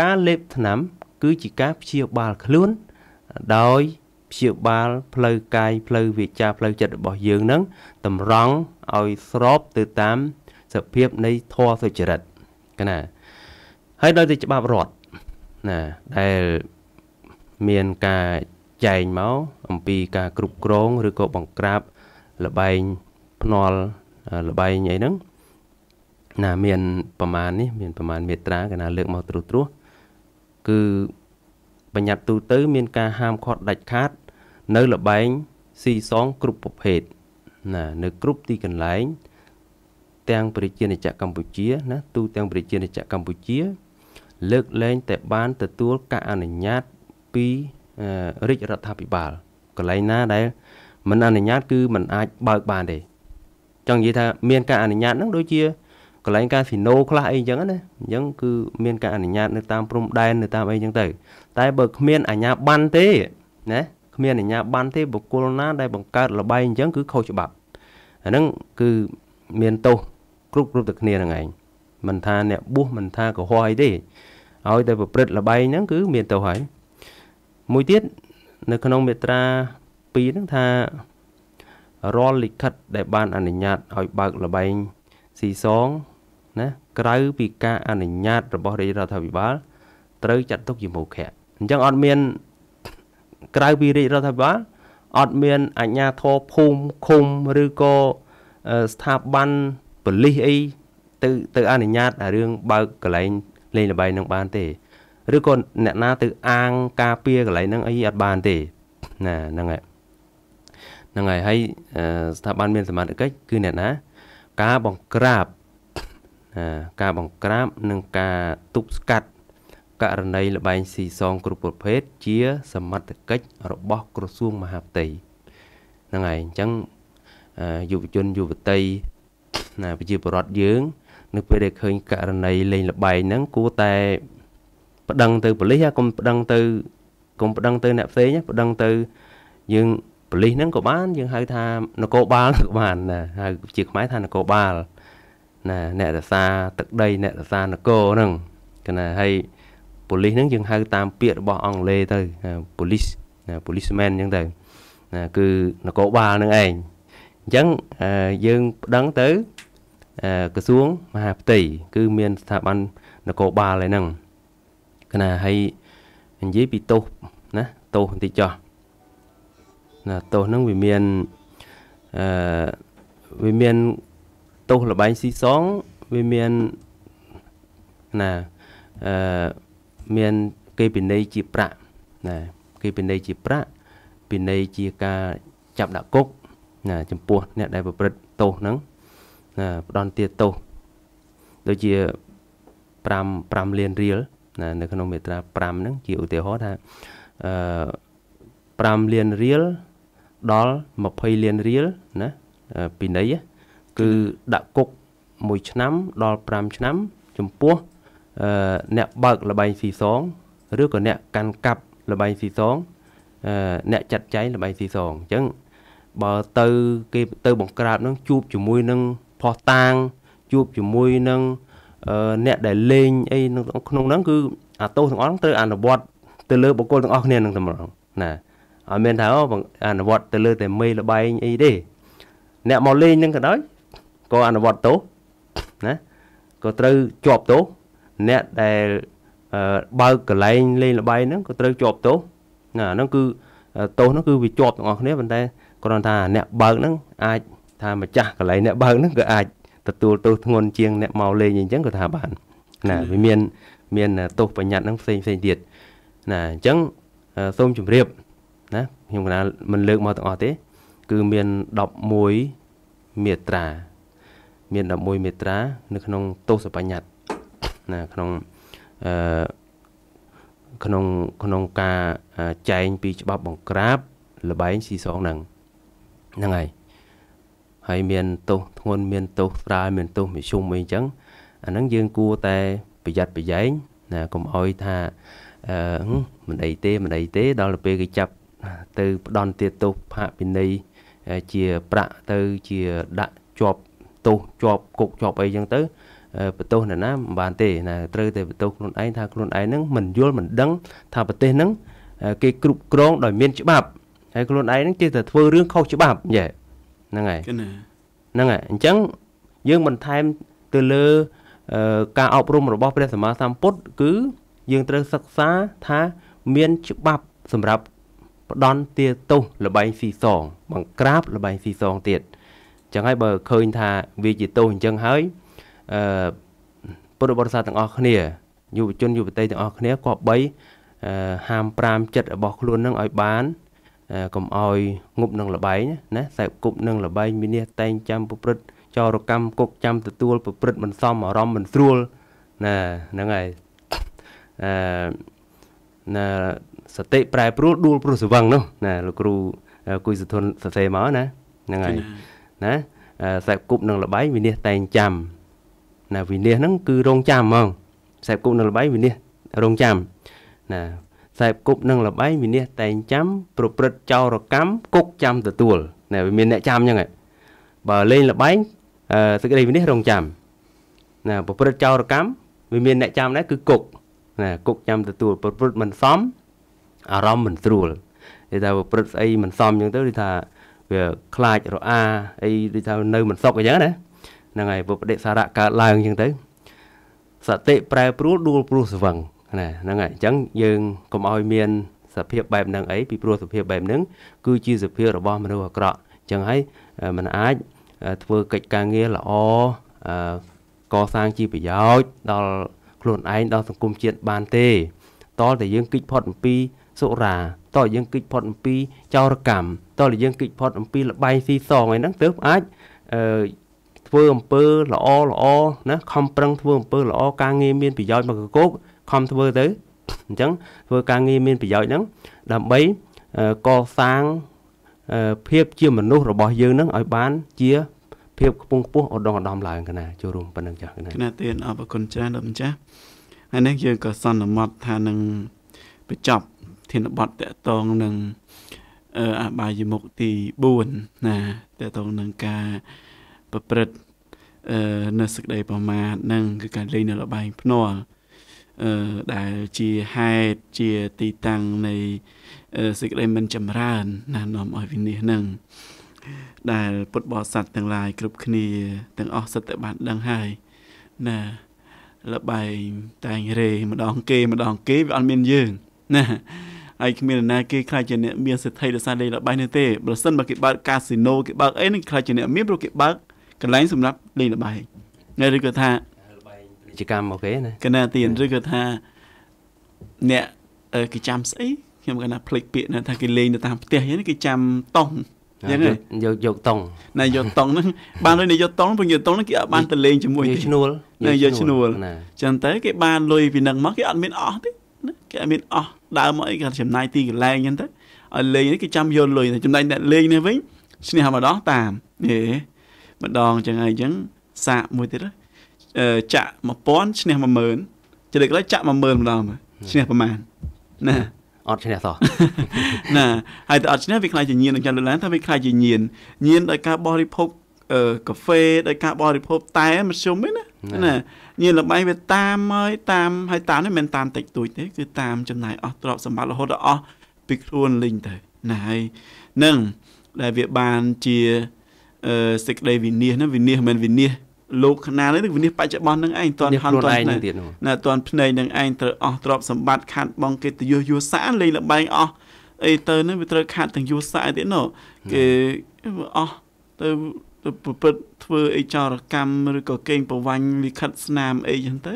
ការលេបថ្នាំគឺជាការព្យាបាល ខ្លួនដោយព្យាបាល ផ្លូវកាយផ្លូវវាចាផ្លូវចិត្តរបស់យើងនឹងតម្រង់ឲ្យស្របទៅតាមសភាពនៃធម៌សុចរិតកណា ហើយដោយទៅច្បាប់រដ្ឋណាដែលមានការចែងមកអំពីការគ្រប់គ្រងឬក៏បង្ក្រាបលបែងភ្នាល់លបែងអីហ្នឹងណាមាន ប្រមាណនេះមានប្រមាណមេត្រាកណាលើកមកត្រួសត្រាសគឺបញ្ញត្តិទូទៅមានការហាមឃាត់ដាច់ខាត នៅលបែងស៊ីសងគ្រប់ប្រភេទណានៅគ្រប់ទីកន្លែងទាំងប្រជាណាចក្រកម្ពុជា ណា ទូទាំងប្រជាណាចក្រកម្ពុជា លើកលែងតែបានទទួលការអនុញ្ញាតពីរាជរដ្ឋាភិបាលកន្លែងណាដែលមិនអនុញ្ញាតគឺមិនអាចបើកបានទេចង់និយាយថាមានការអនុញ្ញាតហ្នឹងដូចជាកន្លែងកាស៊ីណូខ្លះអីអញ្ចឹងណាអញ្ចឹងគឺមានការអនុញ្ញាតនៅតាមព្រំដែននៅតាមអីអញ្ចឹងទៅតែបើគ្មានអាជ្ញាប័ណ្ណទេណាគ្មានអាជ្ញាប័ណ្ណទេបុគ្គលណា ដែលបង្កើតលបែងអញ្ចឹងគឺខុសច្បាប់ អាហ្នឹងគឺមានទោសគ្រប់គ្រប់តែគ្នាហ្នឹងឯងមិនថាអ្នកបួសមិនថាកុហកអីទេឲ្យតែប្រព្រឹត្តលបែងហ្នឹងគឺមានទោសហើយមួយទៀតនៅក្នុងមាត្រា2ហ្នឹងថារាល់លិខិតដែលបានអនុញ្ញាតឲ្យបើកលបែងស៊ីសងណាក្រៅពីការអនុញ្ញាតរបស់រាជរដ្ឋាភិបាលត្រូវចាត់ទុកជាមោឃៈអញ្ចឹងអត់មានក្រៅពីរាជរដ្ឋាភិបាលអត់មានអាជ្ញាធរភូមិឃុំឬក៏ស្ថាប័នប៉ូលីសអីទៅ ទៅអនុញ្ញាតឲ្យរឿងបើកកន្លែង លេងល្បែងនឹងបានទេ ឬក៏អ្នកណាទៅអាងការពារកន្លែងហ្នឹងអីអត់បានទេណាហ្នឹងហើយហ្នឹងហើយហើយស្ថាប័នមានសមត្ថកិច្ចគឺអ្នកណាការបង្ក្រាបការបង្ក្រាបនិងការទប់ស្កាត់ករណីលបែងស៊ីសងគ្រប់ប្រភេទជាសមត្ថកិច្ចរបស់ក្រសួងមហាផ្ទៃហ្នឹងហើយអញ្ចឹងយុវជនយុវតីណាប្រជាពលរដ្ឋយើង នៅពេលដែលឃើញករណីលេងលបែងហ្នឹងគួរតែប្តឹងទៅប៉ូលីសកុំប្តឹងទៅកុំប្តឹងទៅអ្នកផ្សេងប្តឹងទៅ យើងប៉ូលីសហ្នឹងក៏បានយើងហៅថានគរបាលក៏បានណាហៅជាខ្មែរថានគរបាលណាអ្នករសាទឹកដី អ្នករសានគរហ្នឹងគណាហើយ police ហ្នឹងយើងហៅតាមពាក្យរបស់អង់គ្លេសទៅ police policeman អញ្ចឹងទៅគឺនគរបាលហ្នឹងឯងអញ្ចឹងយើងប្តឹងទៅក្រសួងមហាផ្ទៃគឺមានស្ថាប័ននគរបាលឯហ្នឹងគណៈឲ្យនិយាយពីទោសណាទោសបន្តិចចោះណាទោសហ្នឹងវាមានអឺវាមានទោសលបែងស៊ីសងវាមានណាអឺមានគេពិន័យជាប្រាក់ណាគេពិន័យជាប្រាក់ពិន័យជាការចាប់ដាក់គុកណា ចំពោះអ្នកដែល ប្រព្រឹត្តទោសហ្នឹងណាផ្ដន់ទាទោសដូចជា5 5លានរៀលណានៅក្នុងមាត្រា5ហ្នឹងជាឧទាហរណ៍ថាអឺ5លានរៀលដល់20លានរៀលណាពិន័យគឺដាក់គុក1ឆ្នាំដល់5ឆ្នាំ ចំពោះអ្នកបើកលបែងស៊ីសង ឬក៏អ្នកកាន់កាប់លបែងស៊ីសងអ្នកចាត់ចែងលបែងស៊ីសងអញ្ចឹងបើទៅគេទៅបង្ក្រាបនឹងជួបជាមួយនឹងផោះតាងជួបជាមួយនឹងអ្នកដែលលេងអីក្នុងហ្នឹងគឺអាទោសទាំងអស់ហ្នឹងត្រូវអនុវត្តទៅលើបុគ្គលទាំងអស់គ្នានឹងតែម្ដងណាអត់មានថាអនុវត្តទៅលើតែមេលបែងអីទេអ្នកមកលេងនឹងក៏ដោយក៏អនុវត្តទោសណាក៏ត្រូវជាប់ទោសអ្នកដែលបើកកន្លែងលេងលបាយហ្នឹងក៏ត្រូវជាប់ទោសណាហ្នឹងគឺទោសហ្នឹងគឺវាជាប់ទាំងអស់គ្នាប៉ុន្តែគ្រាន់ថាអ្នកបើកហ្នឹងអាចថាម្ចាស់កន្លែងអ្នកបើកហ្នឹងក៏អាចទទួលទោសធ្ងន់ជាងអ្នកមកលេងអីចឹងក៏ថាបានណាវាមានមានទោសបញ្ញត្តិហ្នឹងផ្សេងផ្សេងទៀតណាអញ្ចឹងសូមជម្រាបណាខ្ញុំកណាមិនលើកមកទាំងអស់ទេគឺមាន11មេត្រា មាន11មេត្រានៅក្នុងទោសបញ្ញត្តិណាក្នុងអឺក្នុងក្នុងការចែងពីច្បាប់បង្ក្រាបលបែងស៊ីសងហ្នឹងហ្នឹងហើយហើយមានទោសធ្ងន់មានទោសស្រាលមានទោសមធ្យមអីចឹងអាហ្នឹងយើងគួរតែប្រយ័ត្នប្រយែងណាកុំអោយថាអឺមិនអីទេមិនអីទេដល់ទៅពេលគេចាប់ ទៅ ផ្ដន់ទៀតទោសផាកពិន័យជាប្រាក់ទៅជាដាក់ជាប់ទោសជាប់គុកជាប់ អីចឹងទៅបន្ទោសអ្នកណាមិនបានទេណាត្រូវតែបន្ទោសខ្លួនឯងថាខ្លួនឯងហ្នឹងមិនយល់មិនដឹង ថាប្រទេសហ្នឹងគេគ្រប់គ្រងដោយមានច្បាប់ហើយខ្លួនឯងហ្នឹងគេតែធ្វើរឿងខុសច្បាប់យេហ្នឹងហើយហ្នឹងហើយអញ្ចឹងយើងបន្ថែមទៅលើការអប់រំរបស់ព្រះសម្មាសម្ពុទ្ធគឺយើងត្រូវសិក្សាថាមានច្បាប់សម្រាប់ផ្ដន់ទាទោសលបែងស៊ីសង បង្ក្រាបលបែងស៊ីសងទៀតអញ្ចឹងហើយបើឃើញថាវាជាទោសអញ្ចឹងហើយអឺពុទ្ធបរិស័ទទាំងអស់គ្នាយុវជនយុវតីទាំងអស់គ្នាគប្បីហាម5ចិត្តរបស់ខ្លួននឹងឲ្យបានកុំឲ្យងប់នឹងលបែងណា សែបគប់នឹងលបែងមានះតែងចាំប្រព្រឹត្តចរកម្មគុកចាំទទួលប្រព្រឹត្តមិនសមអារម្មណ៍មិនស្រួលណាហ្នឹងហើយអឺណាសតិប្រែប្រួលដួល ព្រោះស្វឹងនោះណាលោកគ្រូគួយសុធនសរសេរមកណាហ្នឹងហើយណាសែបគប់នឹងលបែងមានះតែងចាំណាវិនិច្ឆ័យហ្នឹងគឺរងចាំហ្មងខ្សែគប់នឹងលបៃវិនិច្ឆ័យរងចាំណាខ្សែគប់នឹងលបៃវិនិច្ឆ័យតែងចាំប្រព្រឹត្តចោរកម្មគុកចាំទទួលណាវាមាន អ្នកចាំអញ្ចឹងបើលេងលបៃសេចក្តីវិនិច្ឆ័យរងចាំណាប្រព្រឹត្តចោរកម្មវាមានអ្នកចាំដែរគឺគុកណាគុកចាំទទួល ប្រព្រឹត្តមិនសមអារម្មណ៍មិនស្រួលគេថាប្រព្រឹត្តស្អីមិនសមអញ្ចឹងទៅគេថាវាខ្លាចរអាអីដូចថានៅមិនសុខអញ្ចឹងណាហ្នឹងហើយពុបដិសារៈកើតឡើងអញ្ចឹងទៅសតិប្រែប្រួលដួលព្រោះស្វឹងណាហ្នឹងហើយអញ្ចឹងយើងកុំឲ្យមានសភាពបែបហ្នឹងអីពីព្រោះសភាពបែបហ្នឹងគឺជាសភាពរបស់មនុស្សអាក្រក់អញ្ចឹងហើយมันអាច ធ្វើកិច្ចការងារល្អកសាងជាប្រយោជន៍ដល់ខ្លួនឯងដល់សង្គមជាតិបានទេតលតែយើង គិតផុតអំពីសុរាតលយើងគិតផុតអំពីចោរកម្មតលយើងគិតផុតអំពីលបាយស៊ីសងឯហ្នឹងទើបអាចធ្វើអំពើល្អល្អណាខំប្រឹងធ្វើអំពើល្អការងារមានប្រយោជន៍មកកកោកខំធ្វើទៅអញ្ចឹងធ្វើការងារមានប្រយោជន៍ហ្នឹងដើម្បីកសាងភាពជាមនុស្សរបស់យើងហ្នឹងឲ្យបាន ជាភាពខ្ពង់ខ្ពស់ឧត្តមឧត្តមឡើងកណាចូលរួមប៉ុណ្ណឹងចាស់កណាកណាទានអរគុណច្រើនលោកម្ចាស់ហើយនេះយើងក៏សន្មត់ថានឹងបញ្ចប់ធានបទតកតងនឹងអបាយមុខទី4ណាតកតងនឹងការប្រព្រឹត្តនៅសក្តីប្រមាថនឹងគឺការលេងនៅលបែងភ្នាល់អឺដែលជាហេតុជាទីតាំងនៃសេចក្តីមិនចម្រើនណានាំឲ្យវិនិច្ឆ័យនឹងដែលពុទ្ធបរិស័ទទាំងឡាយគ្រប់គ្នាទាំងអស់សត្វតែបានដឹងហើយណាលបែងតែងរេម្ដងគេម្ដងគេវាអត់មានយើងណាហើយគ្មានណាគេខ្លាចជាអ្នកមានសិទ្ធិរសារលេខលបែងនេះទេប្រសិនបើគេបើកកាស៊ីណូគេបើកអីនឹងខ្លាចជាអ្នកមានព្រោះគេបើកកន្លែងសម្រាប់លេងល្បែងឬក៏ថាល្បែងពាណិជ្ជកម្មអូខេណាកណាទៀនឬក៏ថាអ្នកគេចាំស្អីខ្ញុំគាត់ថាភ្លេចពាក្យថាគេលេងនៅតាមផ្ទះហ្នឹងគេចាំតង់អញ្ចឹងយកយកតង់ណែយកតង់ហ្នឹងបានលុយនេះយកតង់ព្រោះយកតង់ហ្នឹងគេអត់បានទៅលេងជាមួយទេឈ្នួលណែយកឈ្នួលអញ្ចឹងទៅគេបានលុយពីនឹងមកគេអត់មានអស់ទេណាគេអត់មានអស់ដើមមកអីគេចំណាយទីកន្លែងអញ្ចឹងទៅឲ្យលេងនេះគេចាំយកលុយចំណាយអ្នកលេងនេះវិញឈ្នះមកដោះតាមហេម្ដងចឹងហើយចឹងសាកមួយទៀតចាក់1000ឈ្នះ10000ជ្រើកក្រោយចាក់10000ម្ដងឈ្នះប្រមាណណាអត់ឈ្នះសោះណាហើយតែអត់ឈ្នះវាខ្លាចជាញៀនដូចចាន់លឡានថាវាខ្លាចជាញៀនញៀនដោយការបរិភោគកាហ្វេដោយការបរិភោគតែមធ្យមឯណាណាញៀនលបាយវាតាមហើយតាមហើយតាមនេះមិនតាមតិចតួចទេ គឺតាមចំណាយអស់ទ្រព្យសម្បត្តិរហូតដល់អស់ពីខ្លួនលិញទៅណាហើយនឹងដែលវាបានជាសេចក្តីវិនិច្ឆ័យហ្នឹងវិនិច្ឆ័យមិនវិនិច្ឆ័យលោកខ្នាលនេះវិនិច្ឆ័យបច្ចុប្បន្នហ្នឹងឯងតន់ហាន់តន់ណាណាតន់ភ្នែកនឹងឯងត្រូវអស់ទ្រព្យសម្បត្តិខាត់បងកិត្តិយសយស័កលេងលបែងអស់អីទៅនឹងវាត្រូវខាត់ទាំងយស័កទៀតណូគេអស់ទៅប្រព្រឹត្តធ្វើអីចោរកម្មឬក៏កេង ប្រវាញ់លិខិតស្នាមអីចឹងទៅ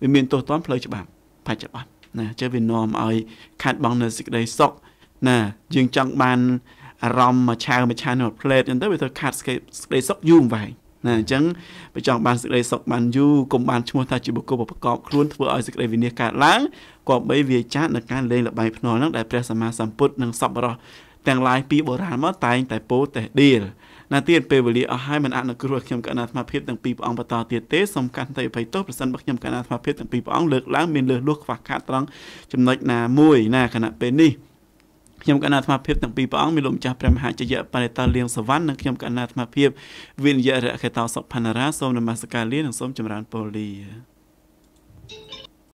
វាមានទោសទណ្ឌផ្លូវច្បាប់បច្ចុប្បន្នណាចឹងវានាំឲ្យ ខាត់បង នៅសេចក្តីសុខណាយើងចង់បានអារម្មណ៍មកឆៅមកឆៅនៅផ្លេតអញ្ចឹងទៅវាទៅខាត់សេចក្តីសុខយូរអង្វែងណាអញ្ចឹងបើចង់បានសេចក្តីសុខបានយូរកុំបានឈ្មោះថាជាបុគ្គលប្រកបខ្លួនធ្វើឲ្យសេចក្តីវិនាសកើតឡើងក៏បីវាចាត់នៅការលេងលបែងភ្នាល់ហ្នឹងដែលព្រះសម្មាសម្ពុទ្ធនិងសពរោះទាំងឡាយពីបុរាណមកតែងតែពោតេះដៀលណាទៀតពេលវេលាអស់ហើយមិនអនុគ្រោះខ្ញុំកណ្ដាអាត្មាភាពទាំងពីរព្រះអង្គបន្តទៀតទេសូមកាន់តែអភ័យទោសប្រសិនបើខ្ញុំកណ្ដាអាត្មាភាពទាំងពីរព្រះអង្គលើកឡើងមានលើសលួសខ្វះខាតត្រង់ចំណុចណាមួយណាខណៈពេលនេះខ្ញុំកណ្ណាអាត្មាភាពទាំងពីរព្រះអង្គមានលោកម្ចាស់ព្រះមហាជយៈបរិតោលៀងសវណ្ណនិងខ្ញុំកណ្ណាអាត្មាភាពវិនយៈរៈខេតោសុផានារាសូមនមស្ការលានិងសូមចម្រើនពរលា